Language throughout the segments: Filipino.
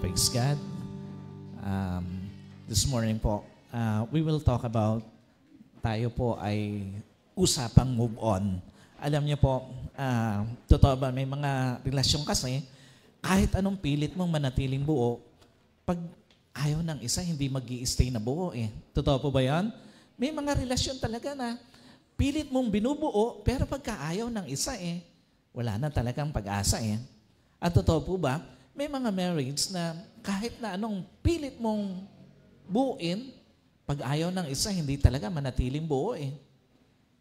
Thanks God. Um, this morning po, uh, we will talk about tayo po ay usapang move on. Alam niyo po, uh, totoo ba, may mga relasyon kasi, kahit anong pilit mong manatiling buo, pag ayaw ng isa, hindi mag stay na buo eh. Totoo po ba yan? May mga relasyon talaga na pilit mong binubuo, pero pagka ayaw ng isa eh, wala na talagang pag-asa eh. At totoo po ba, may mga marriage na kahit na anong pilit mong buuin, pag ayaw ng isa, hindi talaga manatiling buo eh.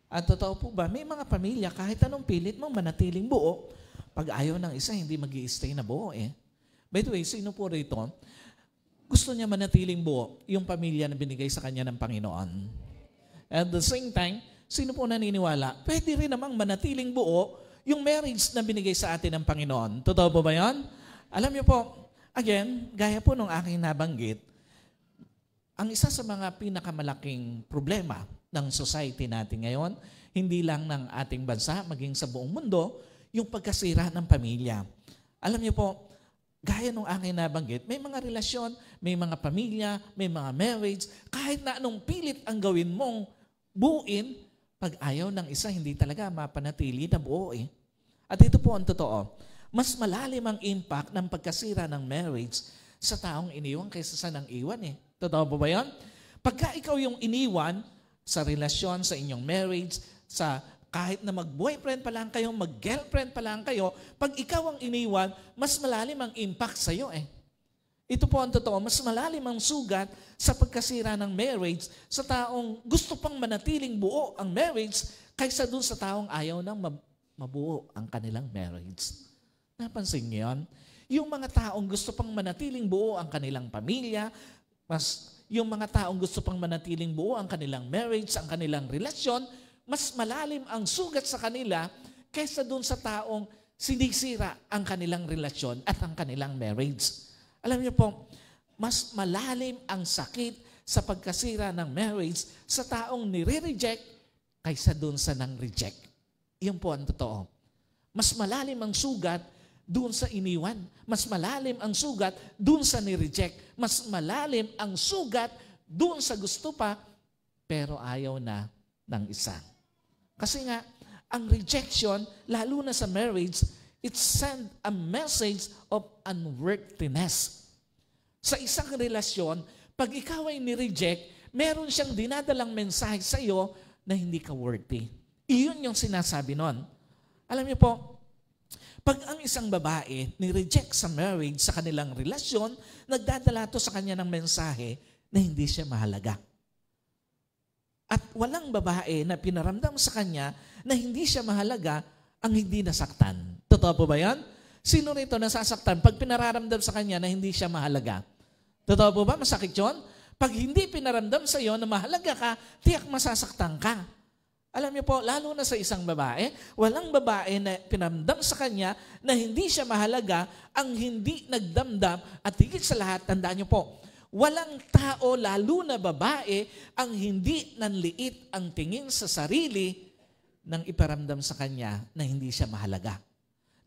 At totoo po ba, may mga pamilya, kahit anong pilit mong manatiling buo, pag ayaw ng isa, hindi mag stay na buo eh. By the way, sino po rito, gusto niya manatiling buo yung pamilya na binigay sa kanya ng Panginoon. At the same time, sino po naniniwala, pwede rin namang manatiling buo yung marriage na binigay sa atin ng Panginoon. Totoo po ba yan? Alam niyo po, again, gaya po nung aking nabanggit, ang isa sa mga pinakamalaking problema ng society natin ngayon, hindi lang ng ating bansa, maging sa buong mundo, yung pagkasira ng pamilya. Alam niyo po, gaya nung aking nabanggit, may mga relasyon, may mga pamilya, may mga marriage, kahit na anong pilit ang gawin mong buuin, pag ayaw ng isa, hindi talaga mapanatili na buo eh. At ito po ang totoo mas malalim ang impact ng pagkasira ng marriage sa taong iniwan kaysa sa nang iwan eh. Totoo ba ba yun? Pagka ikaw yung iniwan sa relasyon, sa inyong marriage, sa kahit na mag-boyfriend pa lang kayo, mag-girlfriend pa lang kayo, pag ikaw ang iniwan, mas malalim ang impact sa'yo eh. Ito po ang totoo, mas malalim ang sugat sa pagkasira ng marriage sa taong gusto pang manatiling buo ang marriage kaysa dun sa taong ayaw nang mabuo ang kanilang marriage. Napansin niyo yun? Yung mga taong gusto pang manatiling buo ang kanilang pamilya, mas yung mga taong gusto pang manatiling buo ang kanilang marriage, ang kanilang relasyon, mas malalim ang sugat sa kanila kaysa doon sa taong sinisira ang kanilang relasyon at ang kanilang marriage. Alam niyo po, mas malalim ang sakit sa pagkasira ng marriage sa taong nire-reject kaysa doon sa nang-reject. Iyon po ang totoo. Mas malalim ang sugat doon sa iniwan. Mas malalim ang sugat doon sa nireject. Mas malalim ang sugat doon sa gusto pa, pero ayaw na ng isa. Kasi nga, ang rejection, lalo na sa marriage, it send a message of unworthiness. Sa isang relasyon, pag ikaw ay nireject, meron siyang dinadalang mensahe sa iyo na hindi ka worthy. Iyon yung sinasabi nun. Alam niyo po, pag ang isang babae ni-reject sa marriage sa kanilang relasyon, nagdadala to sa kanya ng mensahe na hindi siya mahalaga. At walang babae na pinaramdam sa kanya na hindi siya mahalaga ang hindi nasaktan. Totoo po ba yan? Sino rito nasasaktan pag pinararamdam sa kanya na hindi siya mahalaga? Totoo po ba? Masakit yun? Pag hindi pinaramdam sa iyo na mahalaga ka, tiyak masasaktan ka. Alam niyo po, lalo na sa isang babae, walang babae na pinamdam sa kanya na hindi siya mahalaga ang hindi nagdamdam at higit sa lahat, tandaan niyo po, walang tao, lalo na babae, ang hindi nanliit ang tingin sa sarili nang iparamdam sa kanya na hindi siya mahalaga.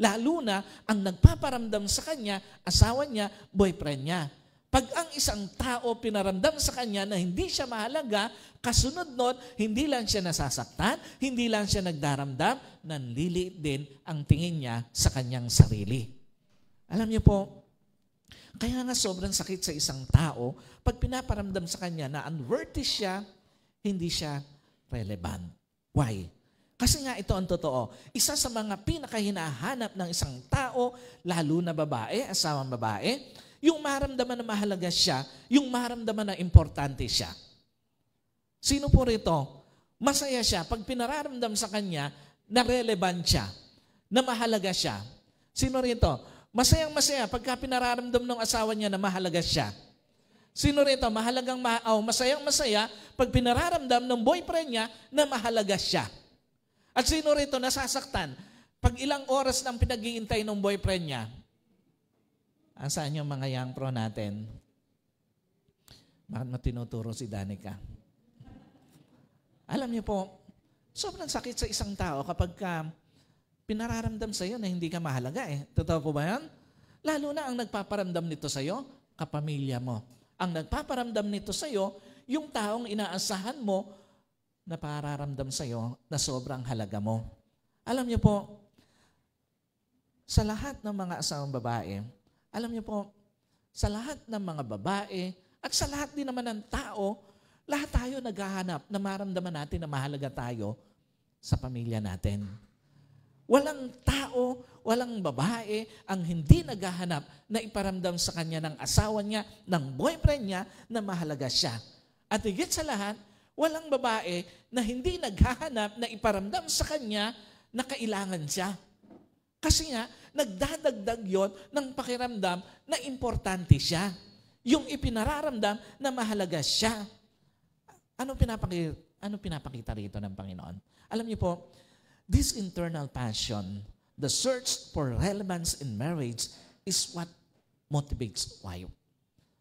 Lalo na ang nagpaparamdam sa kanya, asawa niya, boyfriend niya, pag ang isang tao pinaramdam sa kanya na hindi siya mahalaga, kasunod nun, hindi lang siya nasasaktan, hindi lang siya nagdaramdam, nanliliit din ang tingin niya sa kanyang sarili. Alam niyo po, kaya nga sobrang sakit sa isang tao, pag pinaparamdam sa kanya na unworthy siya, hindi siya relevant. Why? Kasi nga ito ang totoo. Isa sa mga pinakahinahanap ng isang tao, lalo na babae, asawang babae, yung maramdaman na mahalaga siya, yung maramdaman na importante siya. Sino po rito? Masaya siya pag pinararamdam sa kanya na relevant siya, na mahalaga siya. Sino rito? Masayang masaya pagka pinararamdam ng asawa niya na mahalaga siya. Sino rito? Mahalagang ma oh, masayang masaya pag pinararamdam ng boyfriend niya na mahalaga siya. At sino rito nasasaktan? Pag ilang oras nang pinaghihintay ng boyfriend niya, Asaan yung mga young pro natin? Bakit mo tinuturo si Danica? Alam niyo po, sobrang sakit sa isang tao kapag ka pinararamdam iyo na hindi ka mahalaga eh. Totoo po ba yan? Lalo na ang nagpaparamdam nito sa iyo, kapamilya mo. Ang nagpaparamdam nito sa iyo, yung taong inaasahan mo na pararamdam iyo na sobrang halaga mo. Alam niyo po, sa lahat ng mga asawang babae, alam niyo po, sa lahat ng mga babae at sa lahat din naman ng tao, lahat tayo naghahanap na maramdaman natin na mahalaga tayo sa pamilya natin. Walang tao, walang babae ang hindi naghahanap na iparamdam sa kanya ng asawa niya, ng boyfriend niya na mahalaga siya. At higit sa lahat, walang babae na hindi naghahanap na iparamdam sa kanya na kailangan siya. Kasi nga, nagdadagdag yon ng pakiramdam na importante siya. Yung ipinararamdam na mahalaga siya. Ano pinapakita, ano pinapakita rito ng Panginoon? Alam niyo po, this internal passion, the search for relevance in marriage is what motivates wife.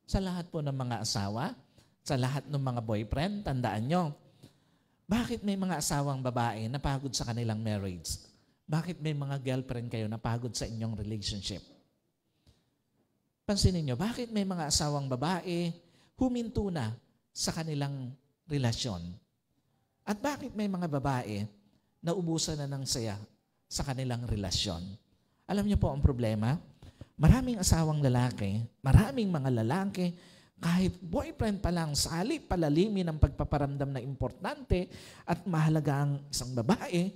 Sa lahat po ng mga asawa, sa lahat ng mga boyfriend, tandaan nyo, bakit may mga asawang babae na pagod sa kanilang marriage? Bakit may mga girlfriend kayo na pagod sa inyong relationship? Pansinin nyo, bakit may mga asawang babae huminto na sa kanilang relasyon? At bakit may mga babae na ubusan na ng saya sa kanilang relasyon? Alam niyo po ang problema? Maraming asawang lalaki, maraming mga lalaki, kahit boyfriend pa lang, sali palalimin ang pagpaparamdam na importante at mahalaga ang isang babae,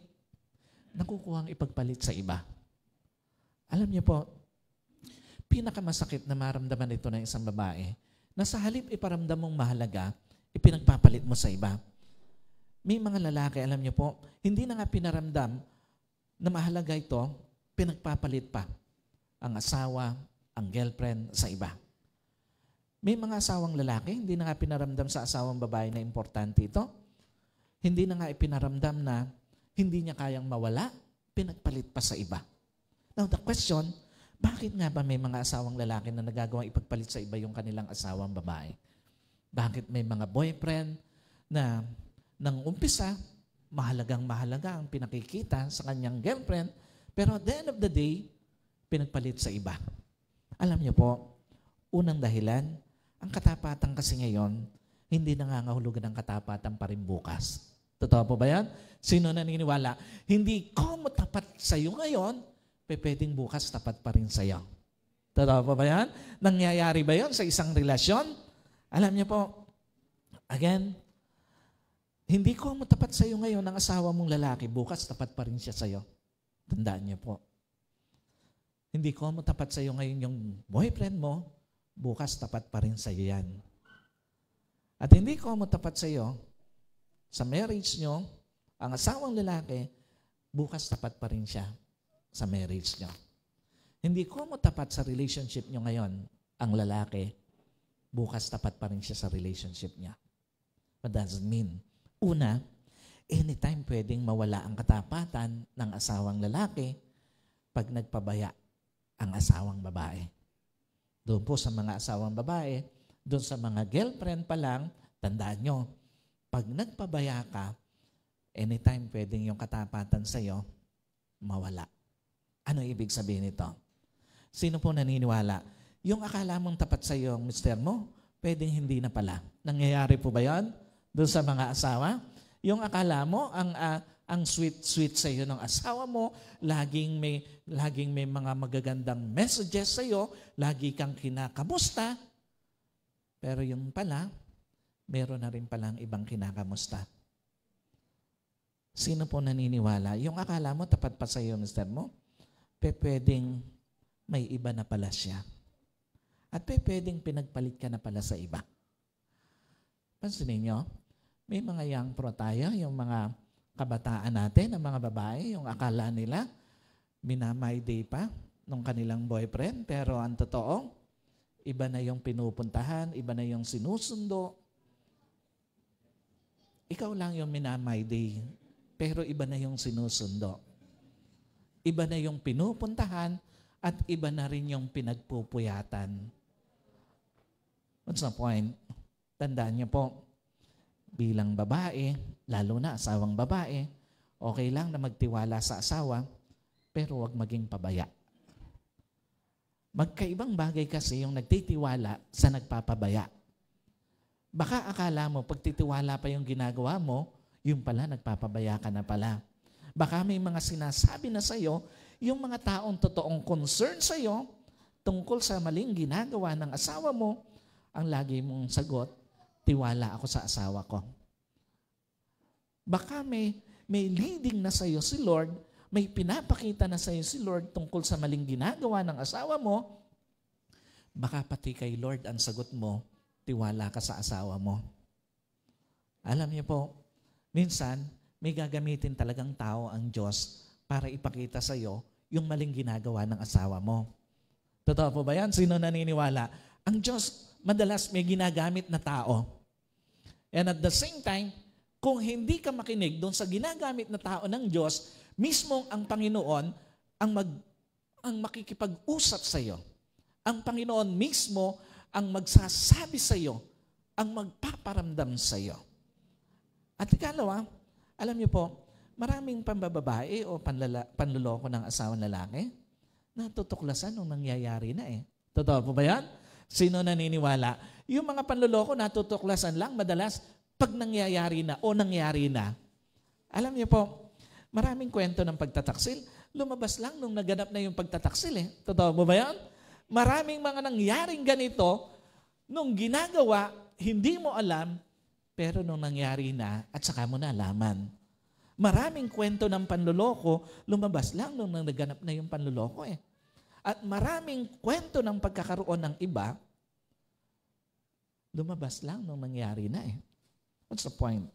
nakukuha ang ipagpalit sa iba. Alam niyo po, pinakamasakit na maramdaman ito ng isang babae na sa halip iparamdam mong mahalaga, ipinagpapalit mo sa iba. May mga lalaki, alam niyo po, hindi na nga pinaramdam na mahalaga ito, pinagpapalit pa ang asawa, ang girlfriend sa iba. May mga asawang lalaki, hindi na nga pinaramdam sa asawang babae na importante ito. Hindi na nga ipinaramdam na hindi niya kayang mawala, pinagpalit pa sa iba. Now the question, bakit nga ba may mga asawang lalaki na nagagawang ipagpalit sa iba yung kanilang asawang babae? Bakit may mga boyfriend na nang umpisa, mahalagang mahalaga ang pinakikita sa kanyang girlfriend, pero at the end of the day, pinagpalit sa iba. Alam niyo po, unang dahilan, ang katapatan kasi ngayon, hindi nangangahulugan ng katapatan pa rin bukas. Totoo po ba yan? Sino na niniwala? Hindi ko tapat sa iyo ngayon, pe pwedeng bukas tapat pa rin sa iyo. Totoo po ba yan? Nangyayari ba yon sa isang relasyon? Alam niyo po, again, hindi ko matapat sa iyo ngayon ang asawa mong lalaki, bukas tapat pa rin siya sa iyo. Tandaan niyo po. Hindi ko matapat sa iyo ngayon yung boyfriend mo, bukas tapat pa rin sa iyo yan. At hindi ko matapat sa iyo sa marriage nyo, ang asawang lalaki, bukas tapat pa rin siya sa marriage nyo. Hindi ko mo tapat sa relationship nyo ngayon, ang lalaki, bukas tapat pa rin siya sa relationship niya. What does it mean? Una, anytime pwedeng mawala ang katapatan ng asawang lalaki pag nagpabaya ang asawang babae. Doon po sa mga asawang babae, doon sa mga girlfriend pa lang, tandaan nyo, pag nagpabaya ka, anytime pwedeng yung katapatan sa'yo, mawala. Ano ibig sabihin nito? Sino po naniniwala? Yung akala mong tapat sa'yo ang mister mo, pwedeng hindi na pala. Nangyayari po ba yon doon sa mga asawa? Yung akala mo, ang, uh, ang sweet-sweet sa iyo ng asawa mo, laging may, laging may mga magagandang messages sa iyo, lagi kang kinakamusta, pero yung pala, meron na rin palang ibang kinakamusta. Sino po naniniwala? Yung akala mo, tapat pa sa iyo, mister mo, pe pwedeng may iba na pala siya. At pe pwedeng pinagpalit ka na pala sa iba. Pansin ninyo, may mga young pro tayo, yung mga kabataan natin, ang mga babae, yung akala nila, minamay day pa nung kanilang boyfriend, pero ang totoo, iba na yung pinupuntahan, iba na yung sinusundo, ikaw lang yung minamay day, pero iba na yung sinusundo. Iba na yung pinupuntahan at iba na rin yung pinagpupuyatan. What's the point? Tandaan niyo po, bilang babae, lalo na asawang babae, okay lang na magtiwala sa asawa, pero huwag maging pabaya. Magkaibang bagay kasi yung nagtitiwala sa nagpapabaya. Baka akala mo, pagtitiwala pa yung ginagawa mo, yung pala, nagpapabaya ka na pala. Baka may mga sinasabi na sa'yo, yung mga taong totoong concern sa'yo, tungkol sa maling ginagawa ng asawa mo, ang lagi mong sagot, tiwala ako sa asawa ko. Baka may, may leading na sa'yo si Lord, may pinapakita na sa'yo si Lord tungkol sa maling ginagawa ng asawa mo, baka pati kay Lord ang sagot mo, tiwala ka sa asawa mo. Alam niyo po, minsan may gagamitin talagang tao ang Diyos para ipakita sa iyo yung maling ginagawa ng asawa mo. Totoo po ba yan? Sino naniniwala? Ang Diyos madalas may ginagamit na tao. And at the same time, kung hindi ka makinig doon sa ginagamit na tao ng Diyos, mismo ang Panginoon ang mag ang makikipag-usap sa iyo. Ang Panginoon mismo ang magsasabi sa iyo, ang magpaparamdam sa iyo. At ikalawa, alam niyo po, maraming pambababae o panlala, panluloko ng asawang lalaki, natutuklasan nung nangyayari na eh. Totoo po ba yan? Sino naniniwala? Yung mga panluloko natutuklasan lang madalas pag nangyayari na o nangyari na. Alam niyo po, maraming kwento ng pagtataksil. Lumabas lang nung naganap na yung pagtataksil eh. Totoo po ba yan? Maraming mga nangyaring ganito, nung ginagawa, hindi mo alam, pero nung nangyari na, at saka mo na Maraming kwento ng panluloko, lumabas lang nung naganap na yung panluloko eh. At maraming kwento ng pagkakaroon ng iba, lumabas lang nung nangyari na eh. What's the point?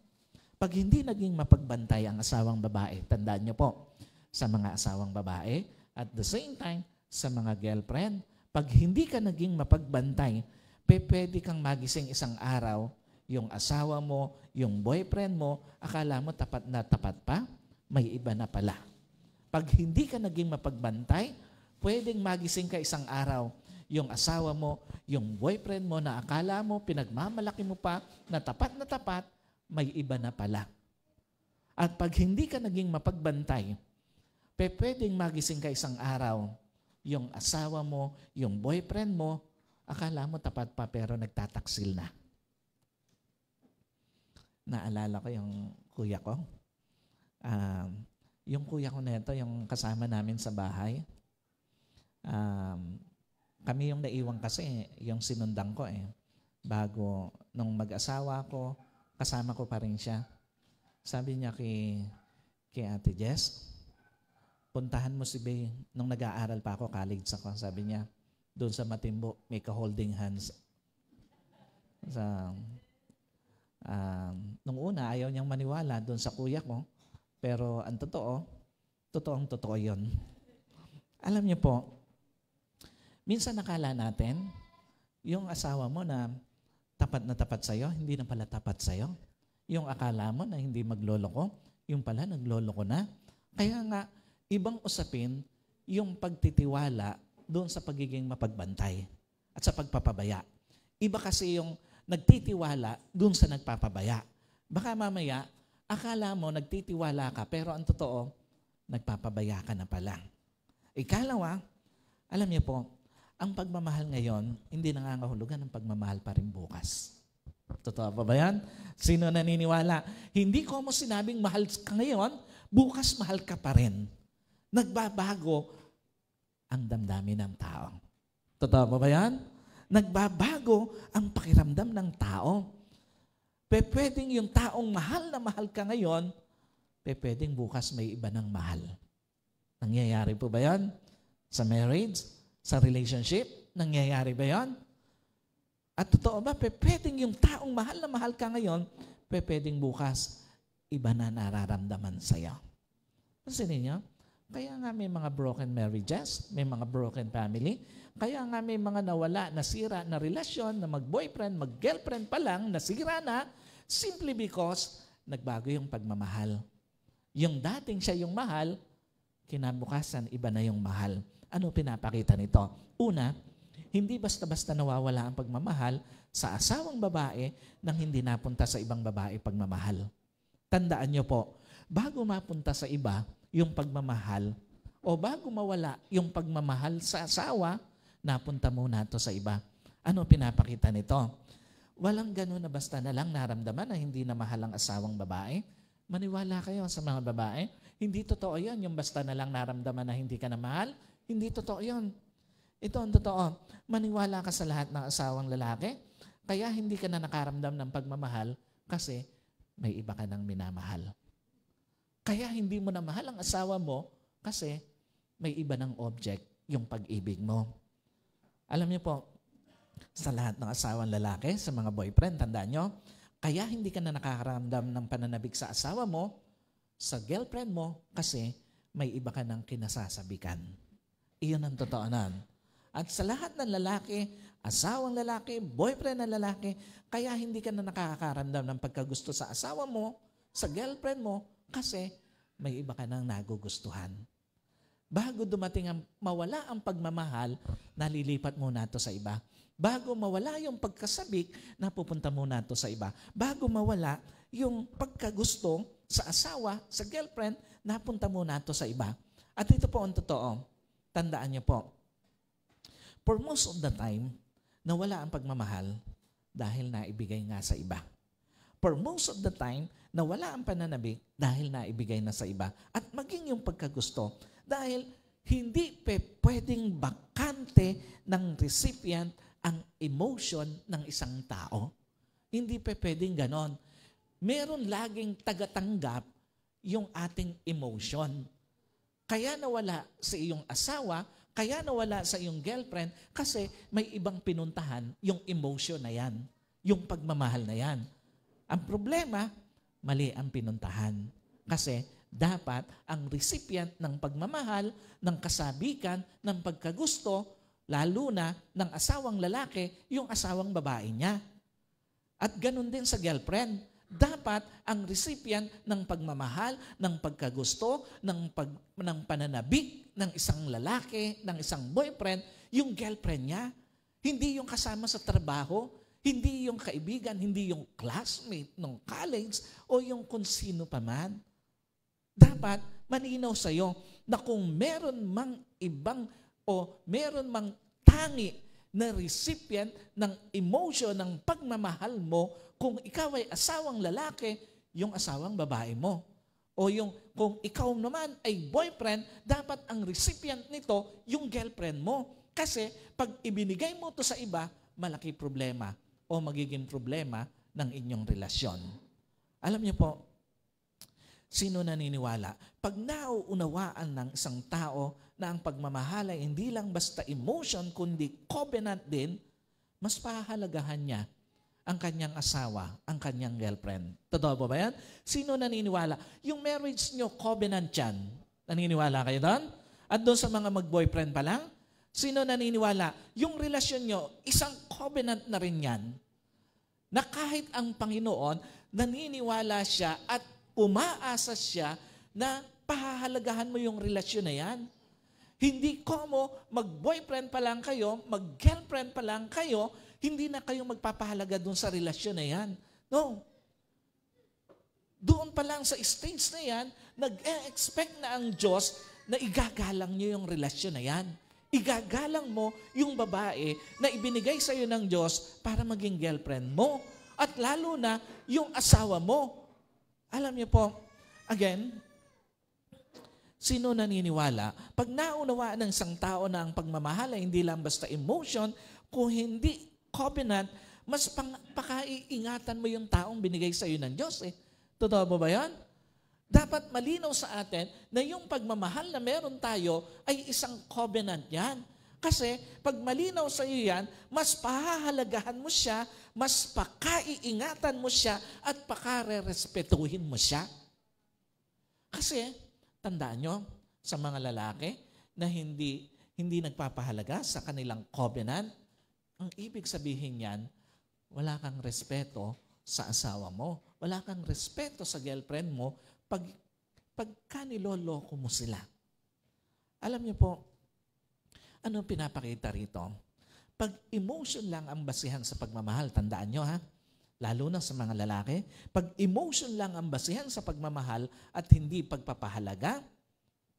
Pag hindi naging mapagbantay ang asawang babae, tandaan niyo po, sa mga asawang babae, at the same time, sa mga girlfriend, pag hindi ka naging mapagbantay, pwede kang magising isang araw, yung asawa mo, yung boyfriend mo, akala mo tapat na tapat pa, may iba na pala. Pag hindi ka naging mapagbantay, pwedeng magising ka isang araw, yung asawa mo, yung boyfriend mo na akala mo, pinagmamalaki mo pa, na tapat na tapat, may iba na pala. At pag hindi ka naging mapagbantay, pwedeng magising ka isang araw, yung asawa mo, yung boyfriend mo, akala mo tapat pa pero nagtataksil na. Naalala ko yung kuya ko. Um, yung kuya ko nito, yung kasama namin sa bahay. Um, kami yung naiwan kasi, yung sinundang ko eh. Bago, nung mag-asawa ko, kasama ko pa rin siya. Sabi niya kay, kay Ate Jess, puntahan mo si Bay. Nung nag-aaral pa ako, college ako, sabi niya, doon sa Matimbo, may ka-holding hands. Sa, um, nung una, ayaw niyang maniwala doon sa kuya ko. Pero ang totoo, totoong totoo 'yon Alam niyo po, minsan nakala natin, yung asawa mo na tapat na tapat sa'yo, hindi na pala tapat sa'yo. Yung akala mo na hindi magloloko, yung pala nagloloko na. Kaya nga, Ibang usapin yung pagtitiwala doon sa pagiging mapagbantay at sa pagpapabaya. Iba kasi yung nagtitiwala doon sa nagpapabaya. Baka mamaya, akala mo nagtitiwala ka pero ang totoo, nagpapabaya ka na pala. Ikalawa, alam niyo po, ang pagmamahal ngayon, hindi nangangahulugan ng pagmamahal pa rin bukas. Totoo pa ba yan? Sino naniniwala? Hindi ko mo sinabing mahal ka ngayon, bukas mahal ka pa rin nagbabago ang damdamin ng tao. Totoo ba yan? Nagbabago ang pakiramdam ng tao. Pe pwedeng yung taong mahal na mahal ka ngayon, pe pwedeng bukas may iba ng mahal. Nangyayari po ba yan? Sa marriage? Sa relationship? Nangyayari ba yan? At totoo ba, pe, pwedeng yung taong mahal na mahal ka ngayon, pe, pwedeng bukas, iba na nararamdaman sa'yo. Pansin ninyo? Kaya nga may mga broken marriages, may mga broken family. Kaya nga may mga nawala, nasira na relasyon na mag-boyfriend, mag-girlfriend pa lang, nasira na simply because nagbago yung pagmamahal. Yung dating siya yung mahal, kinabukasan iba na yung mahal. Ano pinapakita nito? Una, hindi basta-basta nawawala ang pagmamahal sa asawang babae nang hindi napunta sa ibang babae pagmamahal. Tandaan niyo po, bago mapunta sa iba, yung pagmamahal. O bago mawala yung pagmamahal sa asawa, napunta muna ito sa iba. Ano pinapakita nito? Walang ganun na basta na lang naramdaman na hindi na mahal ang asawang babae. Maniwala kayo sa mga babae. Hindi totoo yon yung basta na lang naramdaman na hindi ka na mahal. Hindi totoo yon. Ito ang totoo. Maniwala ka sa lahat ng asawang lalaki, kaya hindi ka na nakaramdam ng pagmamahal kasi may iba ka nang minamahal. Kaya hindi mo na mahal ang asawa mo kasi may iba ng object yung pag-ibig mo. Alam niyo po, sa lahat ng asawang lalaki, sa mga boyfriend, tandaan niyo, kaya hindi ka na nakakaramdam ng pananabik sa asawa mo, sa girlfriend mo, kasi may iba ka ng kinasasabikan. Iyon ang totoo At sa lahat ng lalaki, asawang lalaki, boyfriend ng lalaki, kaya hindi ka na nakakaramdam ng pagkagusto sa asawa mo, sa girlfriend mo, kasi may iba ka nang nagugustuhan. Bago dumating ang mawala ang pagmamahal, nalilipat muna ito sa iba. Bago mawala yung pagkasabik, napupunta muna ito sa iba. Bago mawala yung pagkagusto sa asawa, sa girlfriend, napunta muna ito sa iba. At ito po ang totoo. Tandaan niyo po. For most of the time, nawala ang pagmamahal dahil naibigay nga sa iba. For most of the time, na wala ang pananabik dahil naibigay na sa iba. At maging yung pagkagusto dahil hindi pe pwedeng bakante ng recipient ang emotion ng isang tao. Hindi pe pwedeng ganon. Meron laging tagatanggap yung ating emotion. Kaya nawala sa iyong asawa, kaya nawala sa iyong girlfriend, kasi may ibang pinuntahan yung emotion na yan, yung pagmamahal na yan. Ang problema, mali ang pinuntahan. Kasi dapat ang recipient ng pagmamahal, ng kasabikan, ng pagkagusto, lalo na ng asawang lalaki, yung asawang babae niya. At ganun din sa girlfriend. Dapat ang recipient ng pagmamahal, ng pagkagusto, ng, pag, ng pananabik ng isang lalaki, ng isang boyfriend, yung girlfriend niya. Hindi yung kasama sa trabaho, hindi yung kaibigan, hindi yung classmate ng college o yung kung sino pa man. Dapat maninaw sa'yo na kung meron mang ibang o meron mang tangi na recipient ng emotion ng pagmamahal mo kung ikaw ay asawang lalaki, yung asawang babae mo. O yung kung ikaw naman ay boyfriend, dapat ang recipient nito yung girlfriend mo. Kasi pag ibinigay mo to sa iba, malaki problema o magiging problema ng inyong relasyon. Alam niyo po, sino naniniwala? Pag nauunawaan ng isang tao na ang pagmamahal ay hindi lang basta emotion kundi covenant din, mas pahalagahan niya ang kanyang asawa, ang kanyang girlfriend. Totoo po ba yan? Sino naniniwala? Yung marriage nyo, covenant yan. Naniniwala kayo doon? At doon sa mga mag-boyfriend pa lang? Sino naniniwala? Yung relasyon nyo, isang covenant na rin yan na kahit ang Panginoon, naniniwala siya at umaasa siya na pahahalagahan mo yung relasyon na yan. Hindi ko mo, mag-boyfriend pa lang kayo, mag-girlfriend pa lang kayo, hindi na kayong magpapahalaga doon sa relasyon na yan. No. Doon pa lang sa stage na yan, nag-expect na ang Diyos na igagalang niyo yung relasyon na yan. Igagalang mo yung babae na ibinigay sa iyo ng Diyos para maging girlfriend mo. At lalo na yung asawa mo. Alam niyo po, again, sino naniniwala? Pag naunawaan ng isang tao na ang pagmamahala hindi lang basta emotion, kung hindi covenant, mas pang, pakaiingatan mo yung taong binigay sa iyo ng Diyos eh. Totoo ba ba yan? Dapat malinaw sa atin na yung pagmamahal na meron tayo ay isang covenant yan. Kasi pag malinaw sa iyo yan, mas pahahalagahan mo siya, mas pakaiingatan mo siya, at pakarerespetuhin mo siya. Kasi, tandaan nyo, sa mga lalaki na hindi, hindi nagpapahalaga sa kanilang covenant, ang ibig sabihin yan, wala kang respeto sa asawa mo, wala kang respeto sa girlfriend mo, pag, pagka niloloko mo sila. Alam niyo po, anong pinapakita rito? Pag emotion lang ang basihan sa pagmamahal, tandaan niyo ha, lalo na sa mga lalaki, pag emotion lang ang basihan sa pagmamahal at hindi pagpapahalaga,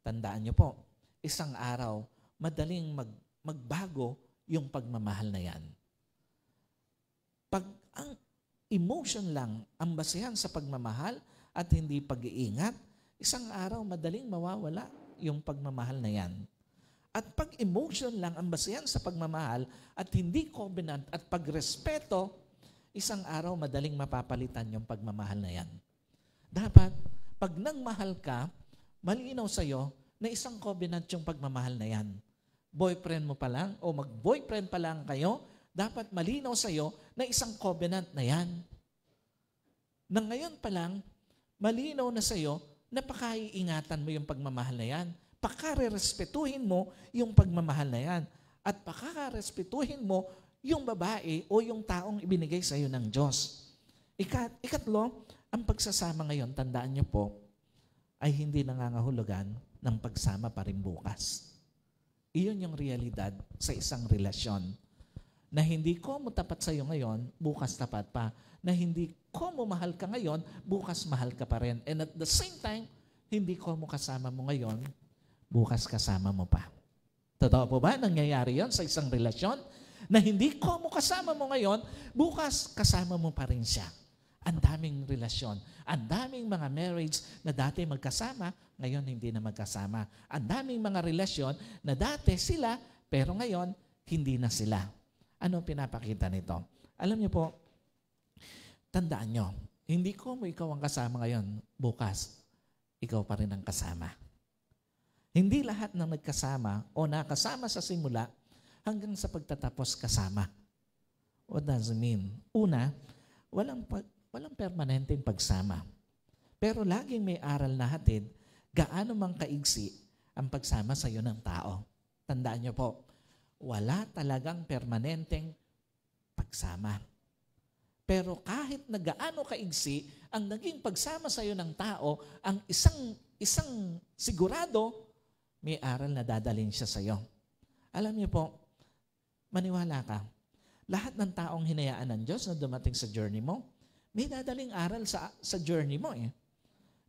tandaan niyo po, isang araw, madaling mag, magbago yung pagmamahal na yan. Pag ang emotion lang ang basihan sa pagmamahal at hindi pag-iingat, isang araw madaling mawawala yung pagmamahal na yan. At pag emotion lang ang basehan sa pagmamahal at hindi covenant at pagrespeto, isang araw madaling mapapalitan yung pagmamahal na yan. Dapat, pag nang mahal ka, malinaw sa'yo na isang covenant yung pagmamahal na yan. Boyfriend mo pa lang o mag-boyfriend pa lang kayo, dapat malinaw sa'yo na isang covenant na yan. Nang ngayon pa lang, malinaw na sa iyo na mo yung pagmamahal na yan. Pakarerespetuhin mo yung pagmamahal na yan. At pakarerespetuhin mo yung babae o yung taong ibinigay sa iyo ng Diyos. Ikat, ikatlo, ang pagsasama ngayon, tandaan niyo po, ay hindi nangangahulugan ng pagsama pa rin bukas. Iyon yung realidad sa isang relasyon na hindi ko mo tapat sa iyo ngayon, bukas tapat pa na hindi ko mo mahal ka ngayon, bukas mahal ka pa rin. And at the same time, hindi ko mo kasama mo ngayon, bukas kasama mo pa. Totoo po ba? Nangyayari yon sa isang relasyon na hindi ko mo kasama mo ngayon, bukas kasama mo pa rin siya. Ang daming relasyon, ang daming mga marriage na dati magkasama, ngayon hindi na magkasama. Ang daming mga relasyon na dati sila, pero ngayon hindi na sila. Ano pinapakita nito? Alam niyo po, tandaan nyo, hindi ko mo ikaw ang kasama ngayon, bukas, ikaw pa rin ang kasama. Hindi lahat ng nagkasama o nakasama sa simula hanggang sa pagtatapos kasama. What does it mean? Una, walang, walang permanenteng pagsama. Pero laging may aral na hatid, gaano mang kaigsi ang pagsama sa iyo ng tao. Tandaan niyo po, wala talagang permanenteng pagsama. Pero kahit na gaano kaigsi, ang naging pagsama sa iyo ng tao, ang isang, isang sigurado, may aral na dadalhin siya sa iyo. Alam niyo po, maniwala ka, lahat ng taong hinayaan ng Diyos na dumating sa journey mo, may dadaling aral sa, sa journey mo eh.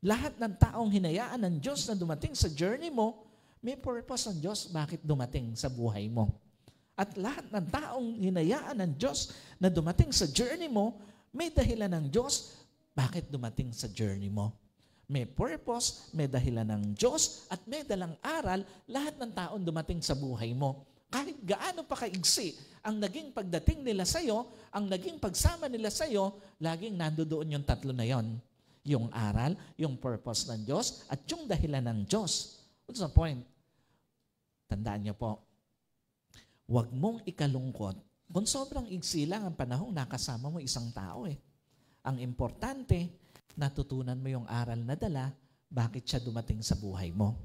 Lahat ng taong hinayaan ng Diyos na dumating sa journey mo, may purpose ng Diyos bakit dumating sa buhay mo. At lahat ng taong hinayaan ng Diyos na dumating sa journey mo, may dahilan ng Diyos bakit dumating sa journey mo. May purpose, may dahilan ng Diyos, at may dalang aral lahat ng taong dumating sa buhay mo. Kahit gaano pa kaigsi ang naging pagdating nila sa iyo, ang naging pagsama nila sa iyo, laging nandoon yung tatlo na yon. Yung aral, yung purpose ng Diyos, at yung dahilan ng Diyos. What's the point? Tandaan niyo po, Huwag mong ikalungkot kung sobrang igsi lang ang panahong nakasama mo isang tao eh. Ang importante, natutunan mo yung aral na dala, bakit siya dumating sa buhay mo.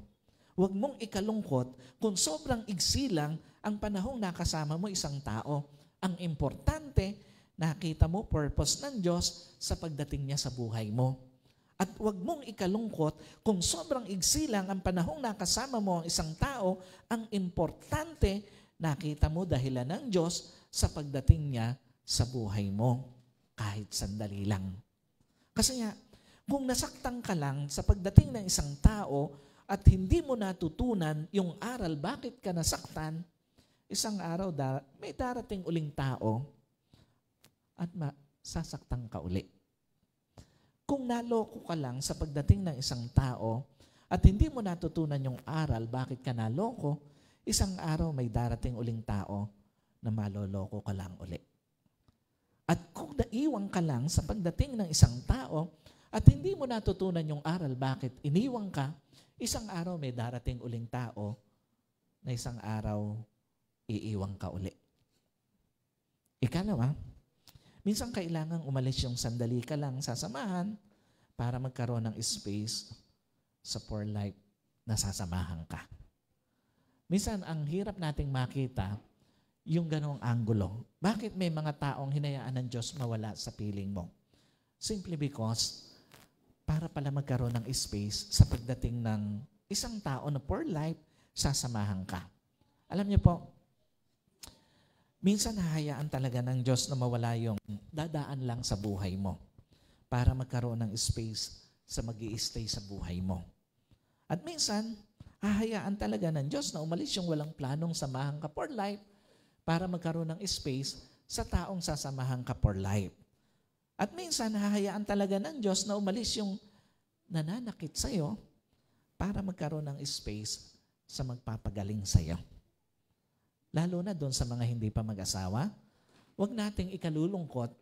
Huwag mong ikalungkot kung sobrang igsi lang ang panahong nakasama mo isang tao. Ang importante, nakita mo purpose ng Diyos sa pagdating niya sa buhay mo. At huwag mong ikalungkot kung sobrang igsilang ang panahong nakasama mo ang isang tao, ang importante nakita mo dahilan ng Diyos sa pagdating niya sa buhay mo kahit sandali lang. Kasi nga, kung nasaktan ka lang sa pagdating ng isang tao at hindi mo natutunan yung aral bakit ka nasaktan, isang araw da, may darating uling tao at masasaktan ka uli. Kung naloko ka lang sa pagdating ng isang tao at hindi mo natutunan yung aral bakit ka naloko, Isang araw may darating uling tao na maloloko ka lang uli. At kung naiwang ka lang sa pagdating ng isang tao at hindi mo natutunan yung aral bakit iniwan ka, isang araw may darating uling tao na isang araw iiwan ka uli. Ikalawa, minsan kailangan umalis yung sandali ka lang sasamahan para magkaroon ng space sa poor life na sasamahan ka. Minsan, ang hirap nating makita yung ganong angulo. Bakit may mga taong hinayaan ng Diyos mawala sa piling mo? Simply because, para pala magkaroon ng space sa pagdating ng isang tao na for life, sasamahan ka. Alam niyo po, minsan hahayaan talaga ng Diyos na mawala yung dadaan lang sa buhay mo para magkaroon ng space sa mag stay sa buhay mo. At minsan, hahayaan talaga ng Diyos na umalis yung walang planong samahan ka for life para magkaroon ng space sa taong sasamahan ka for life. At minsan, hahayaan talaga ng Diyos na umalis yung nananakit sa'yo para magkaroon ng space sa magpapagaling sa'yo. Lalo na doon sa mga hindi pa mag-asawa, huwag nating ikalulungkot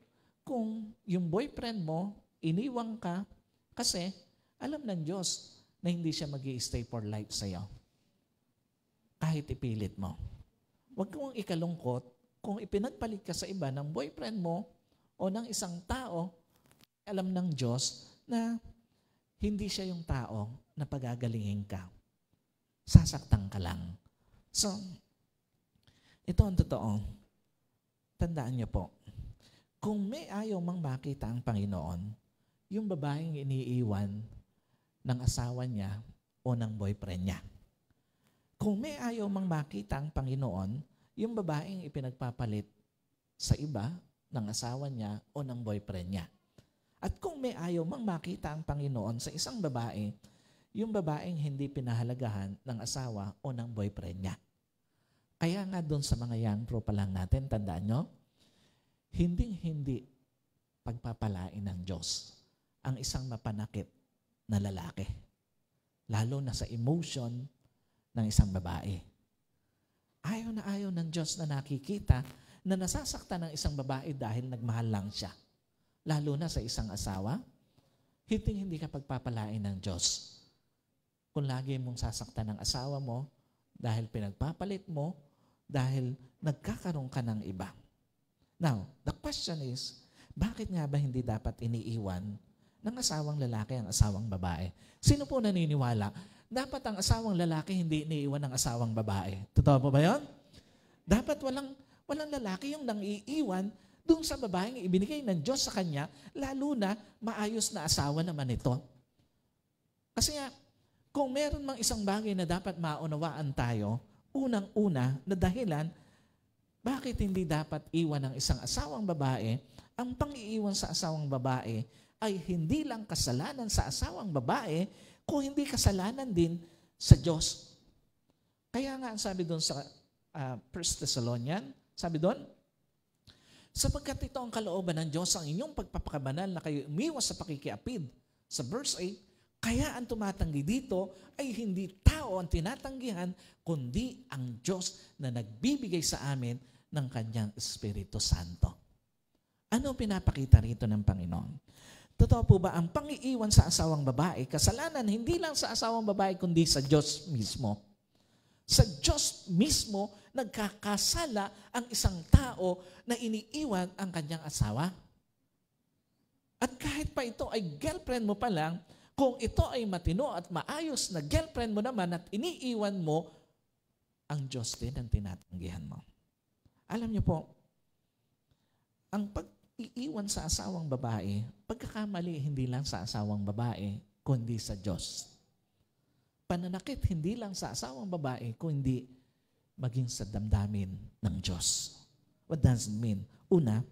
kung yung boyfriend mo, iniwang ka, kasi alam ng Diyos na hindi siya mag stay for life sa'yo. Kahit ipilit mo. Huwag kang ikalungkot kung ipinagpalit ka sa iba ng boyfriend mo o ng isang tao, alam ng Diyos na hindi siya yung tao na pagagalingin ka. Sasaktan ka lang. So, ito ang totoo. Tandaan niyo po, kung may ayaw mang makita ang Panginoon, yung babaeng iniiwan ng asawa niya o ng boyfriend niya. Kung may ayaw mang makita ang Panginoon, yung babaeng ipinagpapalit sa iba ng asawa niya o ng boyfriend niya. At kung may ayaw mang makita ang Panginoon sa isang babae, yung babaeng hindi pinahalagahan ng asawa o ng boyfriend niya. Kaya nga doon sa mga young pro pa lang natin, tandaan nyo, hindi-hindi pagpapalain ng Diyos ang isang mapanakit na lalaki. Lalo na sa emotion ng isang babae. Ayaw na ayaw ng Diyos na nakikita na nasasaktan ng isang babae dahil nagmahal lang siya. Lalo na sa isang asawa, hiting hindi ka pagpapalain ng Diyos. Kung lagi mong sasaktan ng asawa mo dahil pinagpapalit mo, dahil nagkakaroon ka ng iba. Now, the question is, bakit nga ba hindi dapat iniiwan ng asawang lalaki ang asawang babae. Sino po naniniwala? Dapat ang asawang lalaki hindi iniiwan ng asawang babae. Totoo po ba yun? Dapat walang, walang lalaki yung nang iiwan doon sa babaeng ibinigay ng Diyos sa kanya, lalo na maayos na asawa naman ito. Kasi nga, kung meron mang isang bagay na dapat maunawaan tayo, unang-una na dahilan, bakit hindi dapat iwan ng isang asawang babae ang pang-iiwan sa asawang babae ay hindi lang kasalanan sa asawang babae, kung hindi kasalanan din sa Diyos. Kaya nga ang sabi doon sa uh, ah, 1 Thessalonian, sabi doon, sapagkat ito ang kalooban ng Diyos ang inyong pagpapakabanal na kayo umiwas sa pakikiapid. Sa verse 8, kaya ang tumatanggi dito ay hindi tao ang tinatanggihan, kundi ang Diyos na nagbibigay sa amin ng Kanyang Espiritu Santo. Ano pinapakita rito ng Panginoon? Totoo po ba ang pangiiwan sa asawang babae, kasalanan hindi lang sa asawang babae kundi sa Diyos mismo? Sa Diyos mismo nagkakasala ang isang tao na iniiwan ang kanyang asawa. At kahit pa ito ay girlfriend mo pa lang, kung ito ay matino at maayos na girlfriend mo naman at iniiwan mo, ang Diyos din ang tinatanggihan mo. Alam niyo po, ang pag iiwan sa asawang babae, pagkakamali hindi lang sa asawang babae, kundi sa Diyos. Pananakit hindi lang sa asawang babae, kundi maging sa damdamin ng Diyos. What does it mean? Una,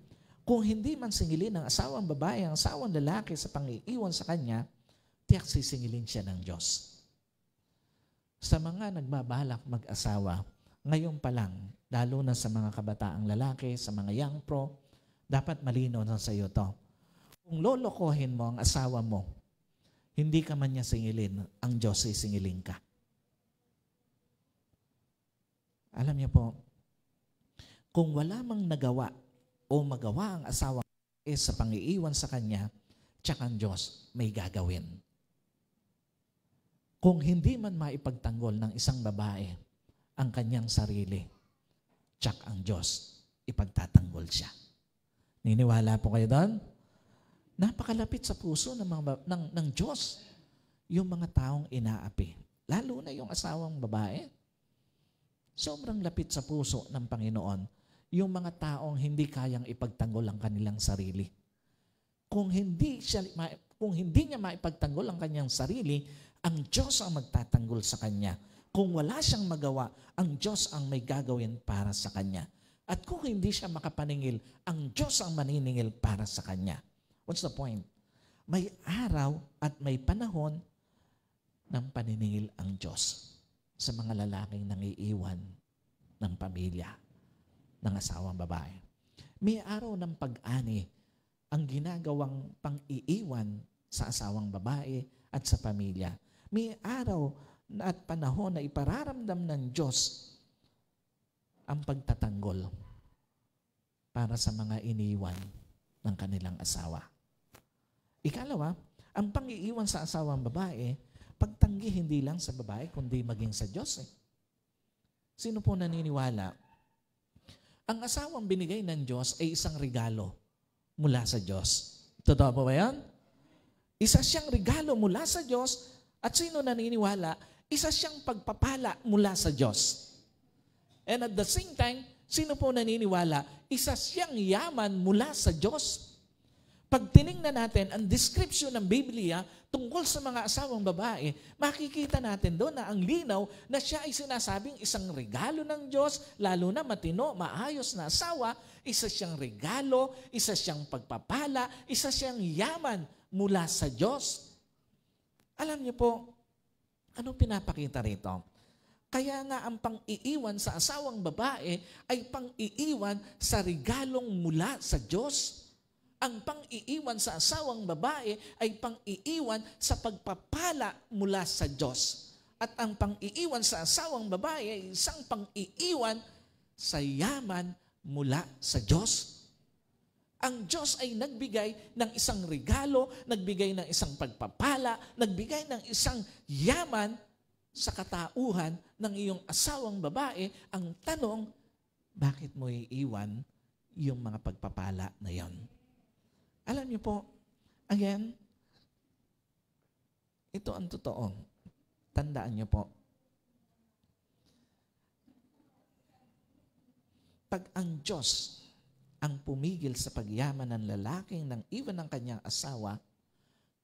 kung hindi man singilin ng asawang babae ang asawang lalaki sa pangiiwan sa kanya, tiyak sisingilin siya ng Diyos. Sa mga nagbabalak mag-asawa, ngayon pa lang, lalo na sa mga kabataang lalaki, sa mga young pro, dapat malino na sa iyo to. Kung lolokohin mo ang asawa mo, hindi ka man niya singilin, ang Diyos ay singiling ka. Alam niyo po, kung wala mang nagawa o magawa ang asawa eh, sa pangiiwan sa kanya, tsaka ang Diyos may gagawin. Kung hindi man maipagtanggol ng isang babae ang kanyang sarili, tsak ang Diyos, ipagtatanggol siya. Niniwala po kayo doon? Napakalapit sa puso ng, mga, ng, ng Diyos yung mga taong inaapi. Lalo na yung asawang babae. Sobrang lapit sa puso ng Panginoon yung mga taong hindi kayang ipagtanggol ang kanilang sarili. Kung hindi, siya, kung hindi niya maipagtanggol ang kanyang sarili, ang Diyos ang magtatanggol sa kanya. Kung wala siyang magawa, ang Diyos ang may gagawin para sa kanya. At kung hindi siya makapaningil, ang Diyos ang maniningil para sa kanya. What's the point? May araw at may panahon ng paniningil ang Diyos sa mga lalaking nangiiwan ng pamilya, ng asawang babae. May araw ng pag-ani ang ginagawang pang-iiwan sa asawang babae at sa pamilya. May araw at panahon na ipararamdam ng Diyos ang pagtatanggol para sa mga iniwan ng kanilang asawa. Ikalawa, ang pangiiwan sa asawang babae, pagtanggi hindi lang sa babae, kundi maging sa Diyos. Eh. Sino po naniniwala? Ang asawang binigay ng Diyos ay isang regalo mula sa Diyos. Totoo po ba yan? Isa siyang regalo mula sa Diyos at sino naniniwala? Isa siyang pagpapala mula sa Diyos. And at the same time, sino po naniniwala? Isa siyang yaman mula sa Diyos. Pag tiningnan natin ang description ng Biblia tungkol sa mga asawang babae, makikita natin doon na ang linaw na siya ay sinasabing isang regalo ng Diyos, lalo na matino, maayos na asawa, isa siyang regalo, isa siyang pagpapala, isa siyang yaman mula sa Diyos. Alam niyo po, anong pinapakita rito? Kaya nga ang pang-iiwan sa asawang babae ay pang-iiwan sa regalong mula sa Diyos. Ang pang-iiwan sa asawang babae ay pang-iiwan sa pagpapala mula sa Diyos. At ang pang-iiwan sa asawang babae ay isang pang-iiwan sa yaman mula sa Diyos. Ang Diyos ay nagbigay ng isang regalo, nagbigay ng isang pagpapala, nagbigay ng isang yaman sa katauhan ng iyong asawang babae, ang tanong, bakit mo iiwan yung mga pagpapala na yon? Alam niyo po, again, ito ang totoo. Tandaan niyo po. Pag ang Diyos ang pumigil sa pagyaman ng lalaking ng iwan ng kanyang asawa,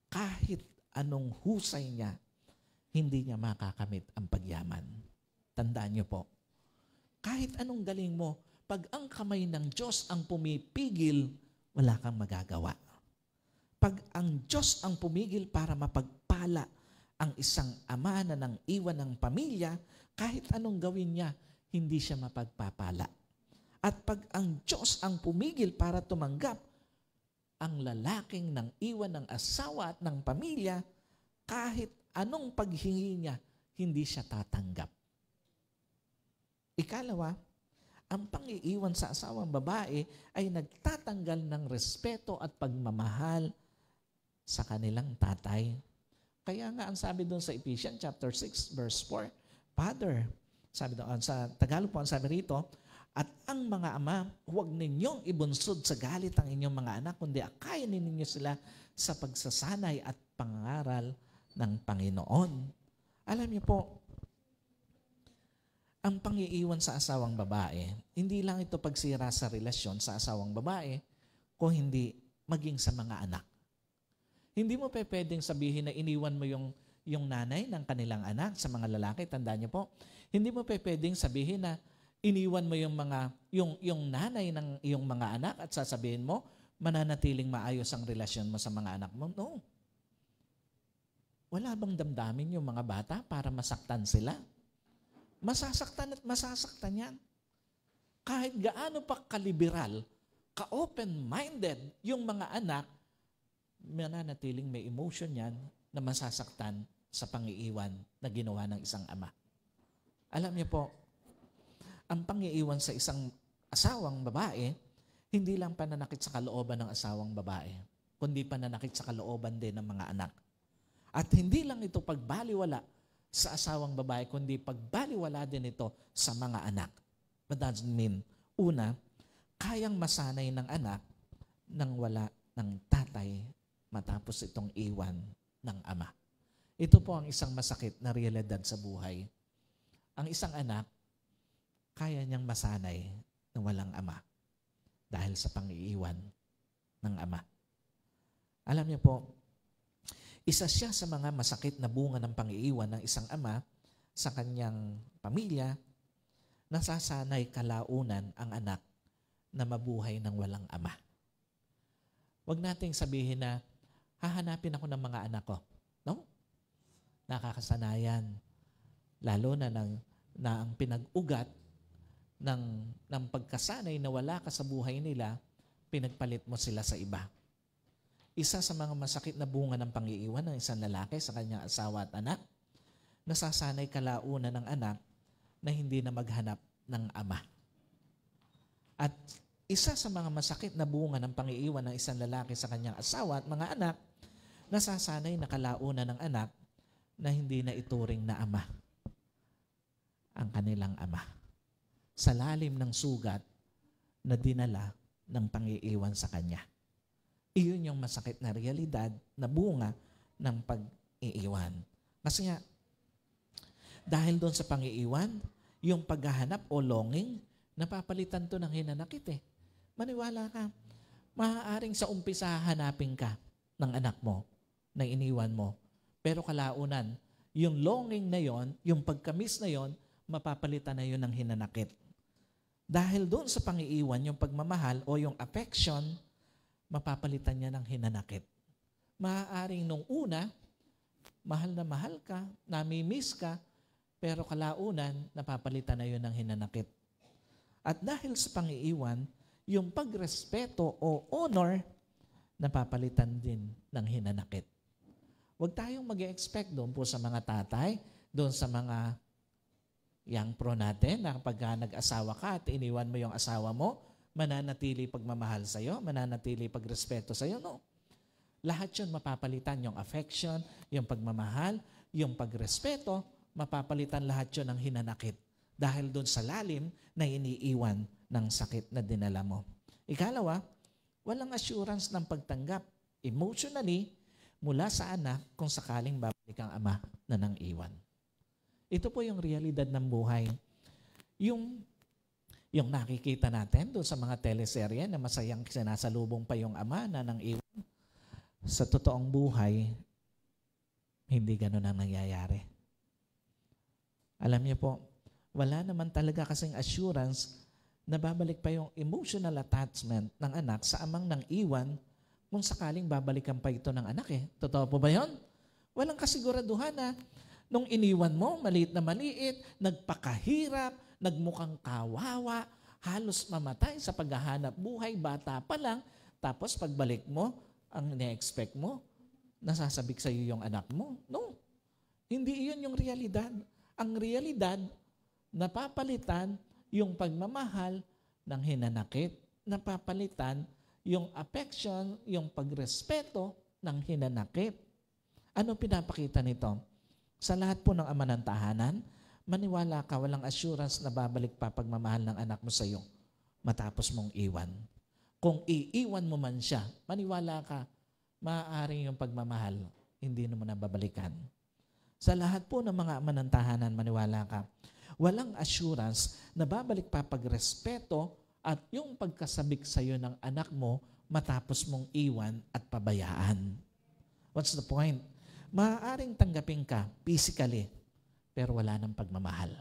kahit anong husay niya hindi niya makakamit ang pagyaman. Tandaan niyo po, kahit anong galing mo, pag ang kamay ng Diyos ang pumipigil, wala kang magagawa. Pag ang Diyos ang pumigil para mapagpala ang isang ama na nang iwan ng pamilya, kahit anong gawin niya, hindi siya mapagpapala. At pag ang Diyos ang pumigil para tumanggap, ang lalaking nang iwan ng asawa at ng pamilya, kahit anong paghingi niya, hindi siya tatanggap. Ikalawa, ang pangiiwan sa asawang babae ay nagtatanggal ng respeto at pagmamahal sa kanilang tatay. Kaya nga ang sabi doon sa Ephesians chapter 6 verse 4, Father, sabi doon sa Tagalog po ang sabi rito, at ang mga ama, huwag ninyong ibunsod sa galit ang inyong mga anak, kundi akayanin ninyo sila sa pagsasanay at pangaral ng Panginoon. Alam niyo po, ang pangiiwan sa asawang babae, hindi lang ito pagsira sa relasyon sa asawang babae, kung hindi maging sa mga anak. Hindi mo pe pwedeng sabihin na iniwan mo yung, yung nanay ng kanilang anak sa mga lalaki, tanda niyo po. Hindi mo pe pwedeng sabihin na iniwan mo yung mga yung yung nanay ng iyong mga anak at sasabihin mo mananatiling maayos ang relasyon mo sa mga anak mo. No wala bang damdamin yung mga bata para masaktan sila? Masasaktan at masasaktan yan. Kahit gaano pa kaliberal, ka-open-minded yung mga anak, mananatiling may emotion yan na masasaktan sa pangiiwan na ginawa ng isang ama. Alam niyo po, ang pangiiwan sa isang asawang babae, hindi lang pananakit sa kalooban ng asawang babae, kundi pananakit sa kalooban din ng mga anak at hindi lang ito pagbaliwala sa asawang babae, kundi pagbaliwala din ito sa mga anak. But that doesn't mean, una, kayang masanay ng anak nang wala ng tatay matapos itong iwan ng ama. Ito po ang isang masakit na realidad sa buhay. Ang isang anak, kaya niyang masanay na walang ama dahil sa pang-iiwan ng ama. Alam niyo po, isa siya sa mga masakit na bunga ng pangiiwan ng isang ama sa kanyang pamilya nasasanay kalaunan ang anak na mabuhay ng walang ama. Huwag nating sabihin na, hahanapin ako ng mga anak ko. No? Nakakasanayan. Lalo na, ng, na ang pinag-ugat ng, ng pagkasanay na wala ka sa buhay nila, pinagpalit mo sila sa iba isa sa mga masakit na bunga ng pangiiwan ng isang lalaki sa kanyang asawa at anak, nasasanay kalauna ng anak na hindi na maghanap ng ama. At isa sa mga masakit na bunga ng pangiiwan ng isang lalaki sa kanyang asawa at mga anak, nasasanay na kalaunan ng anak na hindi na ituring na ama ang kanilang ama sa lalim ng sugat na dinala ng pangiiwan sa kanya. Iyon yung masakit na realidad na bunga ng pag-iiwan. Kasi nga, dahil doon sa pang-iiwan, yung paghahanap o longing, napapalitan to ng hinanakit eh. Maniwala ka, maaaring sa umpisa hanapin ka ng anak mo, na iniwan mo. Pero kalaunan, yung longing na yon, yung pagkamis na yon, mapapalitan na yon ng hinanakit. Dahil doon sa pangiiwan, yung pagmamahal o yung affection, mapapalitan niya ng hinanakit. Maaaring nung una, mahal na mahal ka, namimiss ka, pero kalaunan, napapalitan na yun ng hinanakit. At dahil sa pangiiwan, yung pagrespeto o honor, napapalitan din ng hinanakit. Huwag tayong mag expect doon po sa mga tatay, doon sa mga young pro natin na pagka ah, nag-asawa ka at iniwan mo yung asawa mo, mananatili pagmamahal sa iyo, mananatili pagrespeto sa iyo. No. Lahat 'yon mapapalitan, yung affection, yung pagmamahal, yung pagrespeto, mapapalitan lahat 'yon ng hinanakit dahil doon sa lalim na iniiwan ng sakit na dinala mo. Ikalawa, walang assurance ng pagtanggap emotionally mula sa anak kung sakaling babalik ang ama na nang iwan. Ito po yung realidad ng buhay. Yung yung nakikita natin doon sa mga teleserye na masayang sinasalubong pa yung ama na nang iwan, sa totoong buhay, hindi ganun ang nangyayari. Alam niyo po, wala naman talaga kasing assurance na babalik pa yung emotional attachment ng anak sa amang nang iwan kung sakaling babalikan pa ito ng anak eh. Totoo po ba yun? Walang kasiguraduhan na nung iniwan mo, maliit na maliit, nagpakahirap, nagmukhang kawawa, halos mamatay sa paghahanap buhay, bata pa lang, tapos pagbalik mo, ang ine-expect mo, nasasabik sa iyo yung anak mo. No. Hindi iyon yung realidad. Ang realidad, napapalitan yung pagmamahal ng hinanakit. Napapalitan yung affection, yung pagrespeto ng hinanakit. Ano pinapakita nito? Sa lahat po ng ama ng tahanan, maniwala ka, walang assurance na babalik pa pagmamahal ng anak mo sa iyo matapos mong iwan. Kung iiwan mo man siya, maniwala ka, maaaring yung pagmamahal, hindi mo na babalikan. Sa lahat po ng mga manantahanan, maniwala ka, walang assurance na babalik pa pagrespeto at yung pagkasabik sa iyo ng anak mo matapos mong iwan at pabayaan. What's the point? Maaaring tanggapin ka physically, pero wala ng pagmamahal.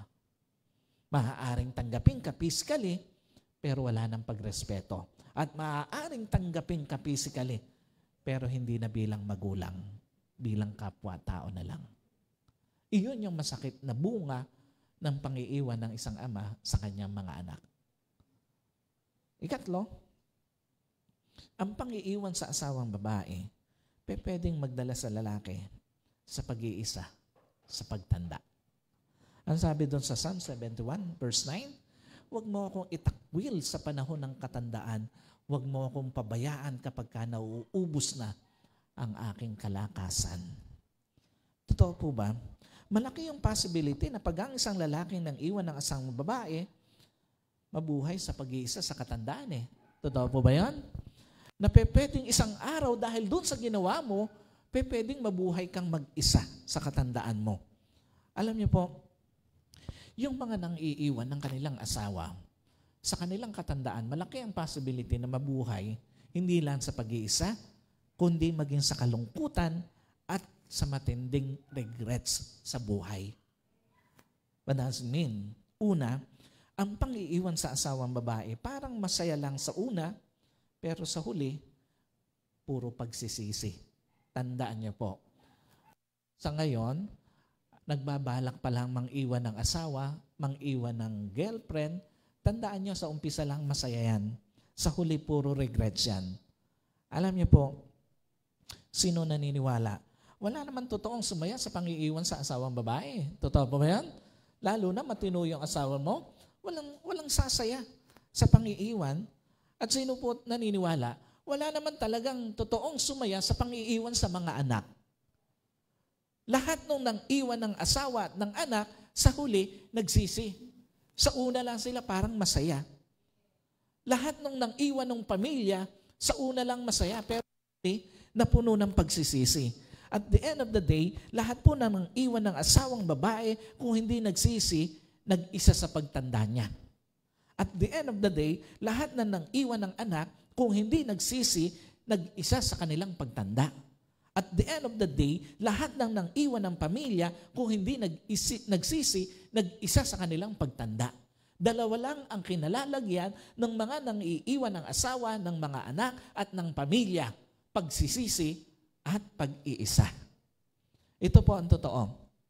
Maaaring tanggapin ka physically, pero wala ng pagrespeto. At maaaring tanggapin ka physically, pero hindi na bilang magulang, bilang kapwa-tao na lang. Iyon yung masakit na bunga ng pangiiwan ng isang ama sa kanyang mga anak. Ikatlo, ang pangiiwan sa asawang babae, pe pwedeng magdala sa lalaki sa pag-iisa, sa pagtanda. Ano sabi doon sa Psalm 71 verse 9? Huwag mo akong itakwil sa panahon ng katandaan. Huwag mo akong pabayaan kapag ka nauubos na ang aking kalakasan. Totoo po ba? Malaki yung possibility na pag ang isang lalaki nang iwan ng asang babae, mabuhay sa pag-iisa sa katandaan eh. Totoo po ba yan? Na pwedeng isang araw dahil doon sa ginawa mo, pwedeng mabuhay kang mag-isa sa katandaan mo. Alam niyo po, yung mga nang iiwan ng kanilang asawa, sa kanilang katandaan, malaki ang possibility na mabuhay hindi lang sa pag-iisa, kundi maging sa kalungkutan at sa matinding regrets sa buhay. What does it mean? Una, ang pang-iiwan sa asawang babae parang masaya lang sa una, pero sa huli, puro pagsisisi. Tandaan niyo po. Sa ngayon, nagbabalak pa lang mang-iwan ng asawa, mang-iwan ng girlfriend, tandaan nyo sa umpisa lang masaya yan. Sa huli puro regrets yan. Alam niyo po, sino naniniwala? Wala naman totoong sumaya sa pangiiwan sa asawang babae. Totoo po ba yan? Lalo na matino yung asawa mo, walang, walang sasaya sa pangiiwan. At sino po naniniwala? Wala naman talagang totoong sumaya sa pangiiwan sa mga anak. Lahat nung nang iwan ng asawa at ng anak, sa huli, nagsisi. Sa una lang sila parang masaya. Lahat nung nang iwan ng pamilya, sa una lang masaya, pero eh, napuno ng pagsisisi. At the end of the day, lahat po nang iwan ng asawang babae, kung hindi nagsisi, nag-isa sa pagtanda niya. At the end of the day, lahat na nang iwan ng anak, kung hindi nagsisi, nag-isa sa kanilang pagtanda. At the end of the day, lahat ng nang iwan ng pamilya, kung hindi nag-isi, nagsisi, nag-isa sa kanilang pagtanda. Dalawa lang ang kinalalagyan ng mga nang iiwan ng asawa, ng mga anak at ng pamilya. Pagsisisi at pag-iisa. Ito po ang totoo.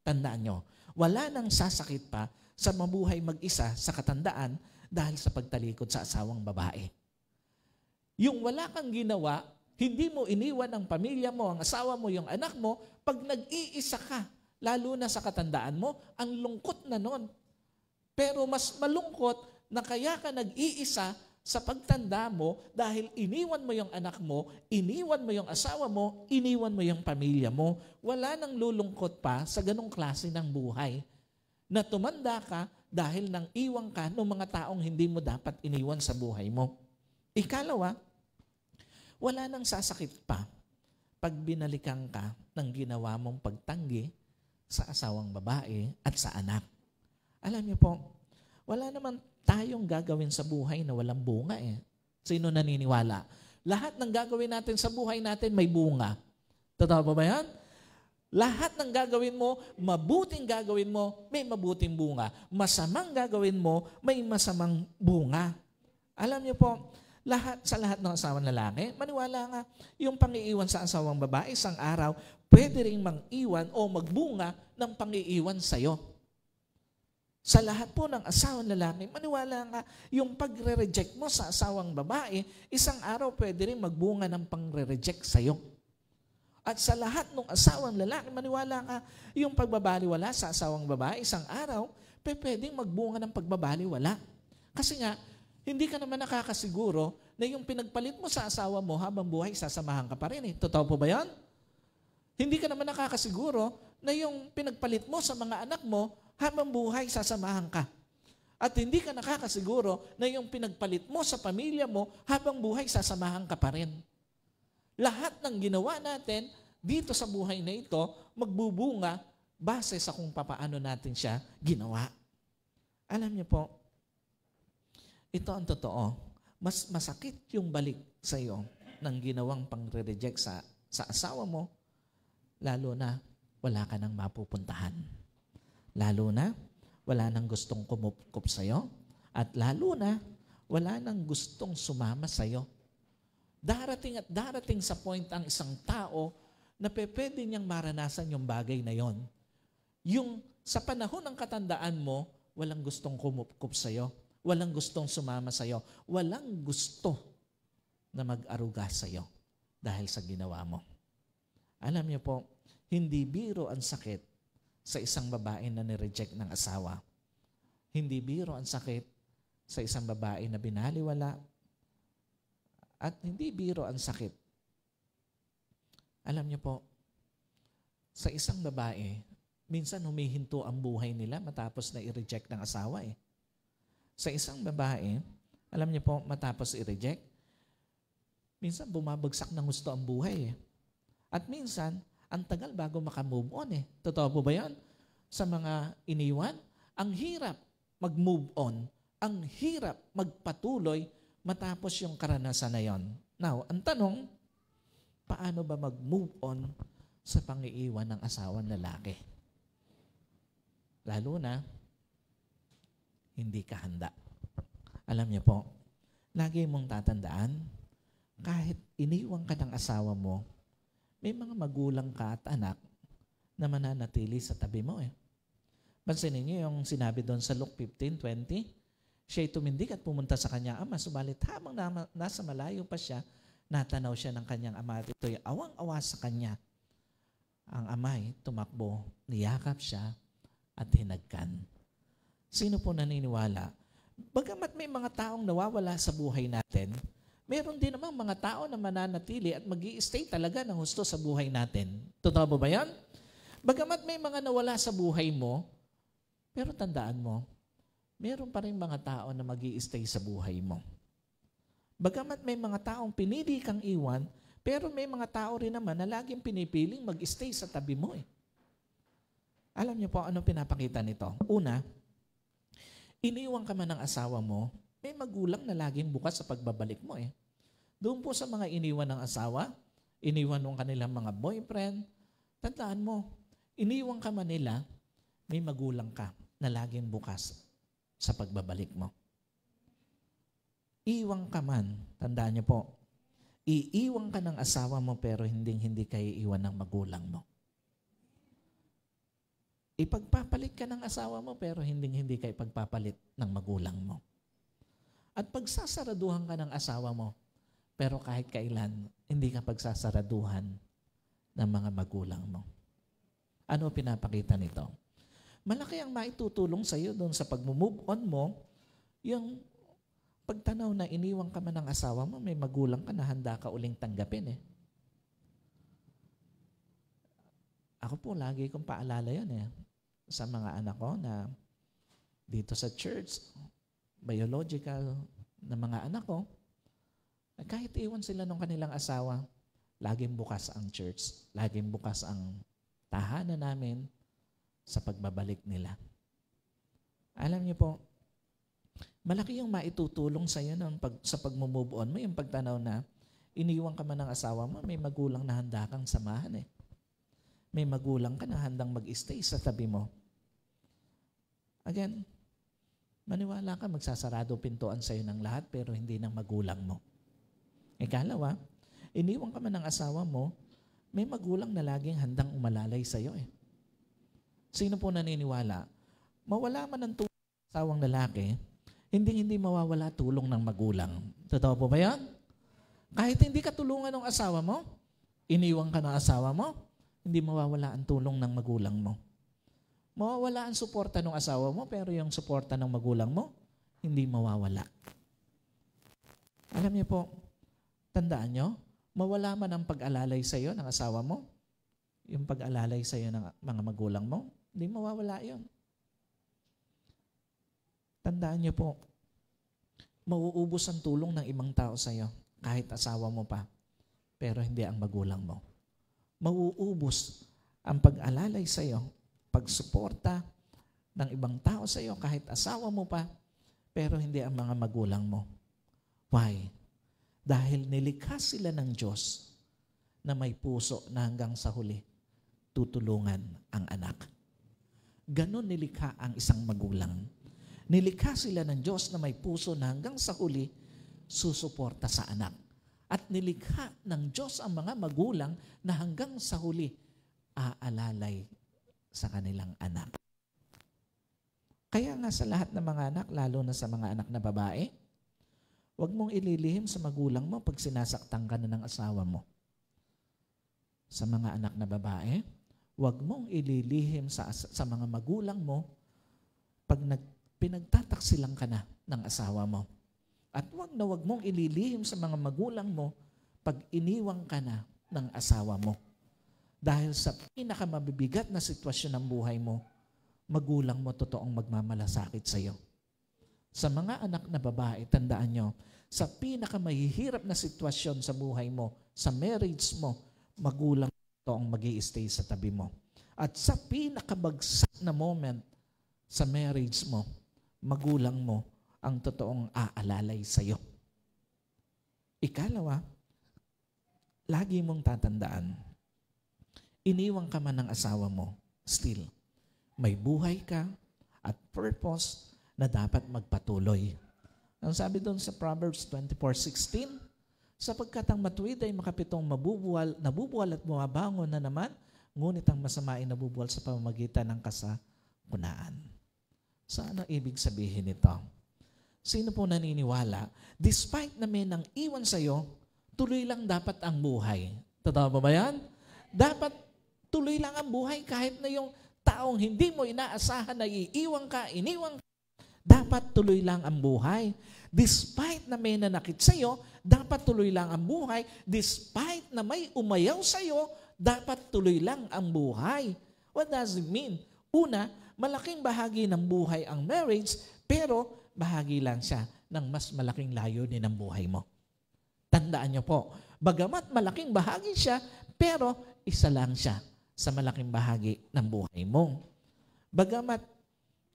Tandaan nyo, wala nang sasakit pa sa mabuhay mag-isa sa katandaan dahil sa pagtalikod sa asawang babae. Yung wala kang ginawa hindi mo iniwan ang pamilya mo, ang asawa mo, yung anak mo. Pag nag-iisa ka, lalo na sa katandaan mo, ang lungkot na nun. Pero mas malungkot na kaya ka nag-iisa sa pagtanda mo dahil iniwan mo yung anak mo, iniwan mo yung asawa mo, iniwan mo yung pamilya mo. Wala nang lulungkot pa sa ganong klase ng buhay. Na tumanda ka dahil nang iwan ka ng mga taong hindi mo dapat iniwan sa buhay mo. Ikalawa, wala nang sasakit pa pag binalikan ka ng ginawa mong pagtanggi sa asawang babae at sa anak. Alam niyo po, wala naman tayong gagawin sa buhay na walang bunga eh. Sino naniniwala? Lahat ng gagawin natin sa buhay natin may bunga. Totoo ba ba yan? Lahat ng gagawin mo, mabuting gagawin mo, may mabuting bunga. Masamang gagawin mo, may masamang bunga. Alam niyo po, lahat, sa lahat ng asawang lalaki, maniwala nga, yung pangiiwan sa asawang babae isang araw, pwede rin mangiwan o magbunga ng pangiiwan sa'yo. Sa lahat po ng asawang lalaki, maniwala nga, yung pagre-reject mo sa asawang babae, isang araw pwede rin magbunga ng pangre-reject sa'yo. At sa lahat ng asawang lalaki, maniwala nga, yung pagbabaliwala sa asawang babae, isang araw, pwedeng magbunga ng pagbabaliwala. Kasi nga, hindi ka naman nakakasiguro na yung pinagpalit mo sa asawa mo habang buhay, sasamahan ka pa rin. Eh. Totoo po ba yan? Hindi ka naman nakakasiguro na yung pinagpalit mo sa mga anak mo habang buhay, sasamahan ka. At hindi ka nakakasiguro na yung pinagpalit mo sa pamilya mo habang buhay, sasamahan ka pa rin. Lahat ng ginawa natin dito sa buhay na ito, magbubunga base sa kung papaano natin siya ginawa. Alam niyo po, ito ang totoo. Mas masakit yung balik sa iyo ng ginawang pang-reject sa, sa asawa mo, lalo na wala ka nang mapupuntahan. Lalo na, wala nang gustong sa iyo, At lalo na, wala nang gustong sumama sa iyo. Darating at darating sa point ang isang tao na pwede niyang maranasan yung bagay na yon. Yung sa panahon ng katandaan mo, walang gustong sa iyo. Walang gustong sumama sa iyo. Walang gusto na mag-aruga sa iyo dahil sa ginawa mo. Alam niyo po, hindi biro ang sakit sa isang babae na nireject ng asawa. Hindi biro ang sakit sa isang babae na binaliwala. At hindi biro ang sakit. Alam niyo po, sa isang babae, minsan humihinto ang buhay nila matapos na i-reject ng asawa eh sa isang babae, alam niyo po, matapos i-reject, minsan bumabagsak ng gusto ang buhay eh. At minsan, ang tagal bago makamove on eh. Totoo po ba yan? Sa mga iniwan, ang hirap mag-move on. Ang hirap magpatuloy matapos yung karanasan na yon. Now, ang tanong, paano ba mag-move on sa pangiiwan ng asawang lalaki? Lalo na, hindi ka handa. Alam niyo po, lagi mong tatandaan, kahit iniwan ka ng asawa mo, may mga magulang ka at anak na mananatili sa tabi mo eh. Pansinin niyo yung sinabi doon sa Luke 15:20, siya'y tumindig at pumunta sa kanyang ama. Subalit habang nasa malayo pa siya, natanaw siya ng kanyang ama at ito'y awang-awa sa kanya. Ang amay tumakbo, niyakap siya at hinagkan. Sino po naniniwala? Bagamat may mga taong nawawala sa buhay natin, meron din namang mga tao na mananatili at mag stay talaga ng husto sa buhay natin. Totoo ba, ba yan? Bagamat may mga nawala sa buhay mo, pero tandaan mo, meron pa rin mga tao na mag stay sa buhay mo. Bagamat may mga taong pinili kang iwan, pero may mga tao rin naman na laging pinipiling mag-stay sa tabi mo eh. Alam niyo po ano pinapakita nito? Una, Iniwan ka man ng asawa mo, may magulang na laging bukas sa pagbabalik mo eh. Doon po sa mga iniwan ng asawa, iniwan ng kanilang mga boyfriend, tandaan mo, iniwan ka man nila, may magulang ka na laging bukas sa pagbabalik mo. Iwang ka man, tandaan niyo po, iiwang ka ng asawa mo pero hindi hindi ka iiwan ng magulang mo. Ipagpapalit ka ng asawa mo pero hindi-hindi ka ipagpapalit ng magulang mo. At pagsasaraduhan ka ng asawa mo, pero kahit kailan, hindi ka pagsasaraduhan ng mga magulang mo. Ano pinapakita nito? Malaki ang maitutulong sa iyo doon sa pag-move on mo, yung pagtanaw na iniwang ka man ng asawa mo, may magulang ka na handa ka uling tanggapin eh. Ako po, lagi kong paalala yan eh sa mga anak ko na dito sa church, biological na mga anak ko, eh, kahit iwan sila ng kanilang asawa, laging bukas ang church, laging bukas ang tahanan namin sa pagbabalik nila. Alam niyo po, malaki yung maitutulong sa iyo ng pag, sa pag-move on mo, yung pagtanaw na iniwan ka man ng asawa mo, may magulang na handa kang samahan eh. May magulang ka na handang mag-stay sa tabi mo. Again, maniwala ka, magsasarado pintuan sa'yo ng lahat pero hindi ng magulang mo. Ikalawa, iniwan ka man ng asawa mo, may magulang na laging handang umalalay sa'yo eh. Sino po naniniwala? Mawala man ng tulong ng asawang lalaki, hindi hindi mawawala tulong ng magulang. Totoo po ba yan? Kahit hindi ka tulungan ng asawa mo, iniwan ka ng asawa mo, hindi mawawala ang tulong ng magulang mo. Mawawala ang suporta ng asawa mo, pero yung suporta ng magulang mo, hindi mawawala. Alam niyo po, tandaan niyo, mawala man ang pag-alalay sa iyo ng asawa mo, yung pag-alalay sa iyo ng mga magulang mo, hindi mawawala yon. Tandaan niyo po, mauubos ang tulong ng ibang tao sa iyo, kahit asawa mo pa, pero hindi ang magulang mo. Mauubos ang pag-alalay sa iyo pagsuporta ng ibang tao sa iyo, kahit asawa mo pa, pero hindi ang mga magulang mo. Why? Dahil nilikha sila ng Diyos na may puso na hanggang sa huli tutulungan ang anak. Ganon nilikha ang isang magulang. Nilikha sila ng Diyos na may puso na hanggang sa huli susuporta sa anak. At nilikha ng Diyos ang mga magulang na hanggang sa huli aalalay sa kanilang anak. Kaya nga sa lahat ng mga anak, lalo na sa mga anak na babae, huwag mong ililihim sa magulang mo pag sinasaktan ka na ng asawa mo. Sa mga anak na babae, huwag mong ililihim sa, sa mga magulang mo pag nag, pinagtataksilang ka na ng asawa mo. At huwag na huwag mong ililihim sa mga magulang mo pag iniwang ka na ng asawa mo. Dahil sa pinakamabibigat na sitwasyon ng buhay mo, magulang mo totoong magmamalasakit sa iyo. Sa mga anak na babae, tandaan nyo, sa pinakamahihirap na sitwasyon sa buhay mo, sa marriage mo, magulang mo totoong mag stay sa tabi mo. At sa pinakabagsak na moment sa marriage mo, magulang mo ang totoong aalalay sa iyo. Ikalawa, lagi mong tatandaan, iniwan ka man ng asawa mo, still, may buhay ka at purpose na dapat magpatuloy. Ang sabi doon sa Proverbs 24.16, sapagkat ang matuwid ay makapitong mabubuwal, nabubuwal at bumabangon na naman, ngunit ang masama ay nabubuwal sa pamamagitan ng kasakunaan. So ano ibig sabihin nito? Sino po naniniwala, despite na may nang iwan sa iyo, tuloy lang dapat ang buhay. Totoo ba ba yan? Dapat Tuloy lang ang buhay kahit na yung taong hindi mo inaasahan na iiwan ka, iniwan ka. Dapat tuloy lang ang buhay. Despite na may nanakit sa iyo, dapat tuloy lang ang buhay. Despite na may umayaw sa iyo, dapat tuloy lang ang buhay. What does it mean? Una, malaking bahagi ng buhay ang marriage, pero bahagi lang siya ng mas malaking layunin ng buhay mo. Tandaan niyo po, bagamat malaking bahagi siya, pero isa lang siya sa malaking bahagi ng buhay mo. Bagamat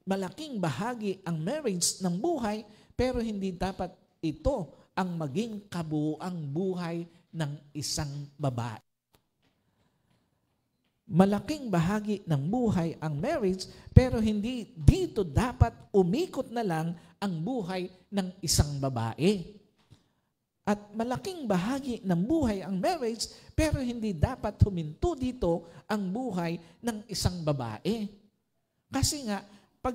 malaking bahagi ang marriage ng buhay, pero hindi dapat ito ang maging kabuuang buhay ng isang babae. Malaking bahagi ng buhay ang marriage, pero hindi dito dapat umikot na lang ang buhay ng isang babae. At malaking bahagi ng buhay ang marriage, pero hindi dapat huminto dito ang buhay ng isang babae. Kasi nga, pag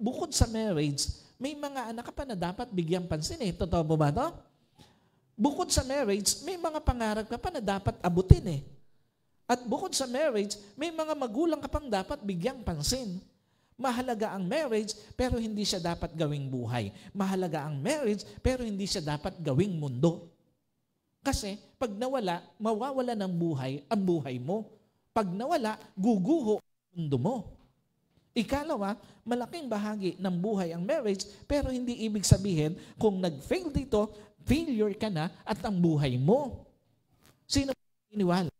bukod sa marriage, may mga anak pa na dapat bigyan pansin eh. Totoo po ba to? Bukod sa marriage, may mga pangarap ka pa na dapat abutin eh. At bukod sa marriage, may mga magulang ka pang dapat bigyang pansin. Mahalaga ang marriage pero hindi siya dapat gawing buhay. Mahalaga ang marriage pero hindi siya dapat gawing mundo. Kasi pag nawala, mawawala ng buhay ang buhay mo. Pag nawala, guguho ang mundo mo. Ikalawa, malaking bahagi ng buhay ang marriage pero hindi ibig sabihin kung nag-fail dito, failure ka na at ang buhay mo. Sino iniwala?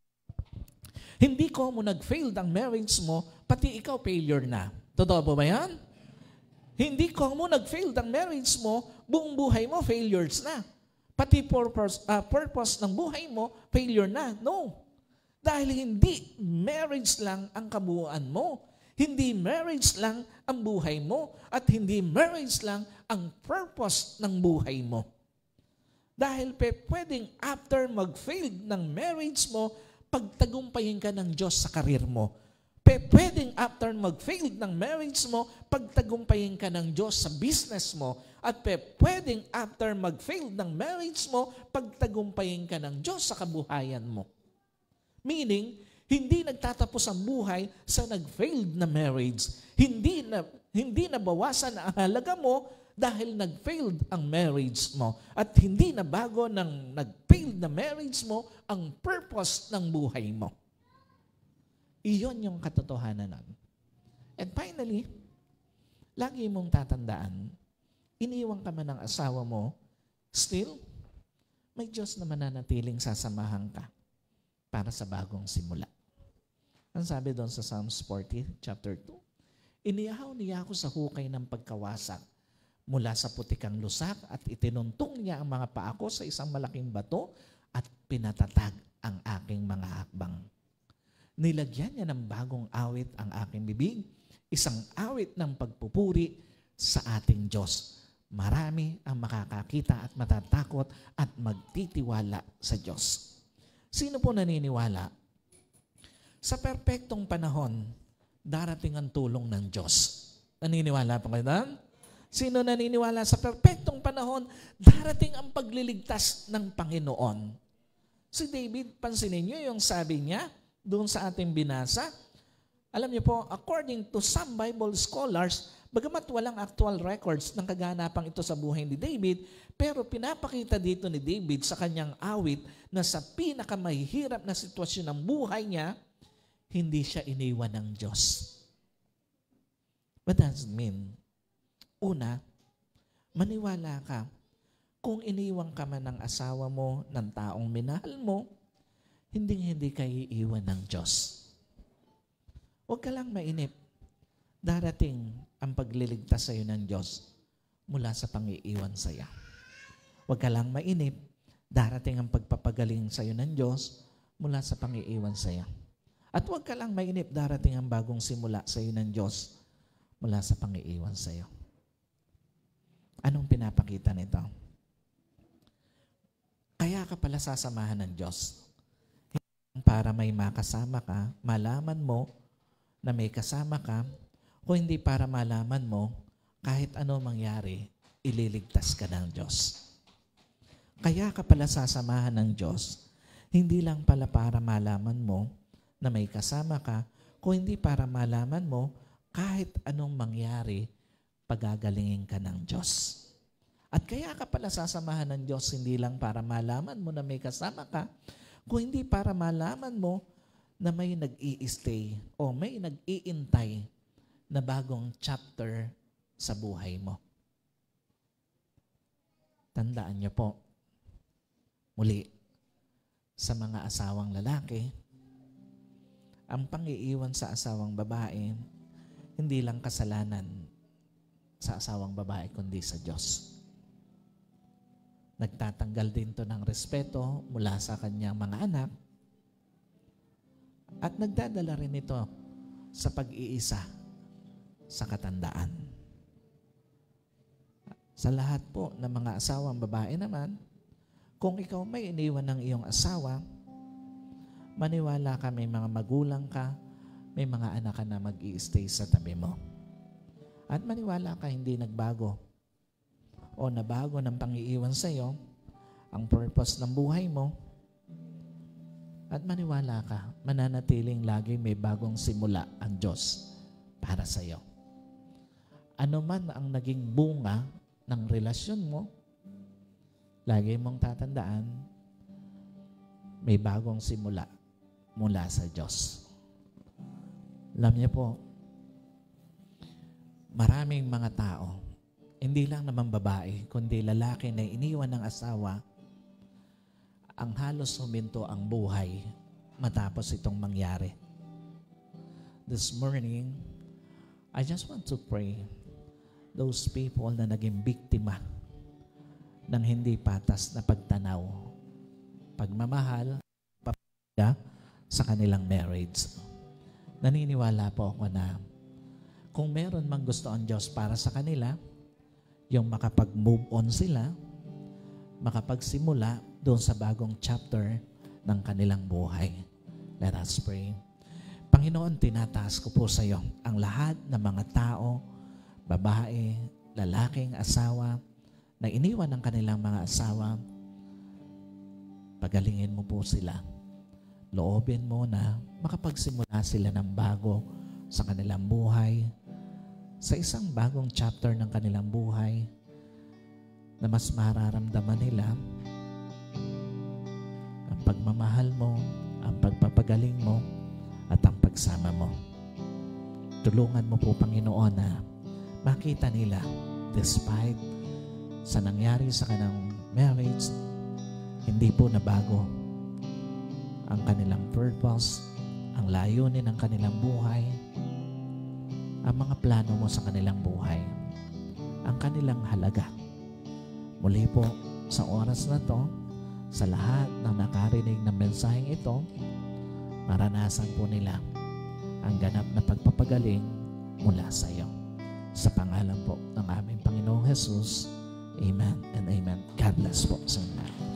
Hindi ko mo nag-failed ang marriage mo, pati ikaw failure na. Totoo po ba yan? Hindi kung mo nag-failed ang marriage mo, buong buhay mo failures na. Pati purpose, uh, purpose ng buhay mo, failure na. No. Dahil hindi marriage lang ang kabuuan mo. Hindi marriage lang ang buhay mo. At hindi marriage lang ang purpose ng buhay mo. Dahil pe, pwedeng after mag-fail ng marriage mo, pagtagumpayin ka ng Diyos sa karir mo Pe- pwedeng after mag-fail ng marriage mo, pagtagumpayin ka ng Diyos sa business mo. At pe- pwedeng after mag-fail ng marriage mo, pagtagumpayin ka ng Diyos sa kabuhayan mo. Meaning, hindi nagtatapos ang buhay sa nag-failed na marriage. Hindi na hindi nabawasan ang halaga mo dahil nag-failed ang marriage mo. At hindi na bago ng nag-failed na marriage mo ang purpose ng buhay mo. Iyon yung katotohanan nun. And finally, lagi mong tatandaan, iniwan ka man ng asawa mo, still, may Diyos na mananatiling sasamahan ka para sa bagong simula. Ang sabi doon sa Psalms 40, chapter 2, Iniyahaw niya ako sa hukay ng pagkawasak mula sa putikang lusak at itinuntong niya ang mga paako sa isang malaking bato at pinatatag ang aking mga hakbang nilagyan niya ng bagong awit ang aking bibig, isang awit ng pagpupuri sa ating Diyos. Marami ang makakakita at matatakot at magtitiwala sa Diyos. Sino po naniniwala? Sa perpektong panahon, darating ang tulong ng Diyos. Naniniwala po kayo doon? Sino naniniwala sa perpektong panahon, darating ang pagliligtas ng Panginoon. Si David, pansinin niyo yung sabi niya, doon sa ating binasa? Alam niyo po, according to some Bible scholars, bagamat walang actual records ng kaganapang ito sa buhay ni David, pero pinapakita dito ni David sa kanyang awit na sa pinakamahihirap na sitwasyon ng buhay niya, hindi siya iniwan ng Diyos. What does it mean? Una, maniwala ka. Kung iniwan ka man ng asawa mo, ng taong minahal mo, hindi hindi ka iiwan ng Diyos. Huwag ka lang mainip. Darating ang pagliligtas sa iyo ng Diyos mula sa pangiiwan sa iyo. Huwag ka lang mainip. Darating ang pagpapagaling sa iyo ng Diyos mula sa pangiiwan sa iyo. At huwag ka lang mainip. Darating ang bagong simula sa iyo ng Diyos mula sa pangiiwan sa iyo. Anong pinapakita nito? Kaya ka pala sasamahan ng Diyos para may makasama ka, malaman mo na may kasama ka, o hindi para malaman mo, kahit ano mangyari, ililigtas ka ng Diyos. Kaya ka pala sasamahan ng Diyos, hindi lang pala para malaman mo na may kasama ka, kung hindi para malaman mo kahit anong mangyari, pagagalingin ka ng Diyos. At kaya ka pala sasamahan ng Diyos, hindi lang para malaman mo na may kasama ka, kundi para malaman mo na may nag stay o may nag-iintay na bagong chapter sa buhay mo. Tandaan niyo po, muli, sa mga asawang lalaki, ang pangiiwan sa asawang babae, hindi lang kasalanan sa asawang babae, kundi sa Diyos. Nagtatanggal din to ng respeto mula sa kanyang mga anak. At nagdadala rin ito sa pag-iisa sa katandaan. Sa lahat po ng mga asawang babae naman, kung ikaw may iniwan ng iyong asawa, maniwala ka may mga magulang ka, may mga anak ka na mag-i-stay sa tabi mo. At maniwala ka hindi nagbago o nabago ng pangiiwan sa iyo, ang purpose ng buhay mo, at maniwala ka, mananatiling lagi may bagong simula ang Diyos para sa iyo. Ano man ang naging bunga ng relasyon mo, lagi mong tatandaan, may bagong simula mula sa Diyos. Alam niyo po, maraming mga tao hindi lang naman babae, kundi lalaki na iniwan ng asawa ang halos huminto ang buhay matapos itong mangyari. This morning, I just want to pray those people na naging biktima ng hindi patas na pagtanaw, pagmamahal, pamilya sa kanilang marriage. Naniniwala po ako na kung meron mang gusto ang Diyos para sa kanila, yung makapag-move on sila, makapagsimula doon sa bagong chapter ng kanilang buhay. Let us pray. Panginoon, tinataas ko po sa iyo ang lahat ng mga tao, babae, lalaking asawa, na iniwan ng kanilang mga asawa, pagalingin mo po sila. Loobin mo na makapagsimula sila ng bago sa kanilang buhay, sa isang bagong chapter ng kanilang buhay na mas mararamdaman nila ang pagmamahal mo, ang pagpapagaling mo, at ang pagsama mo. Tulungan mo po, Panginoon, na makita nila despite sa nangyari sa kanang marriage, hindi po nabago ang kanilang purpose, ang layunin ng kanilang buhay, ang mga plano mo sa kanilang buhay, ang kanilang halaga. Muli po, sa oras na to, sa lahat ng nakarinig ng mensaheng ito, maranasan po nila ang ganap na pagpapagaling mula sa iyo. Sa pangalan po ng aming Panginoong Jesus, Amen and Amen. God bless po sa inyo.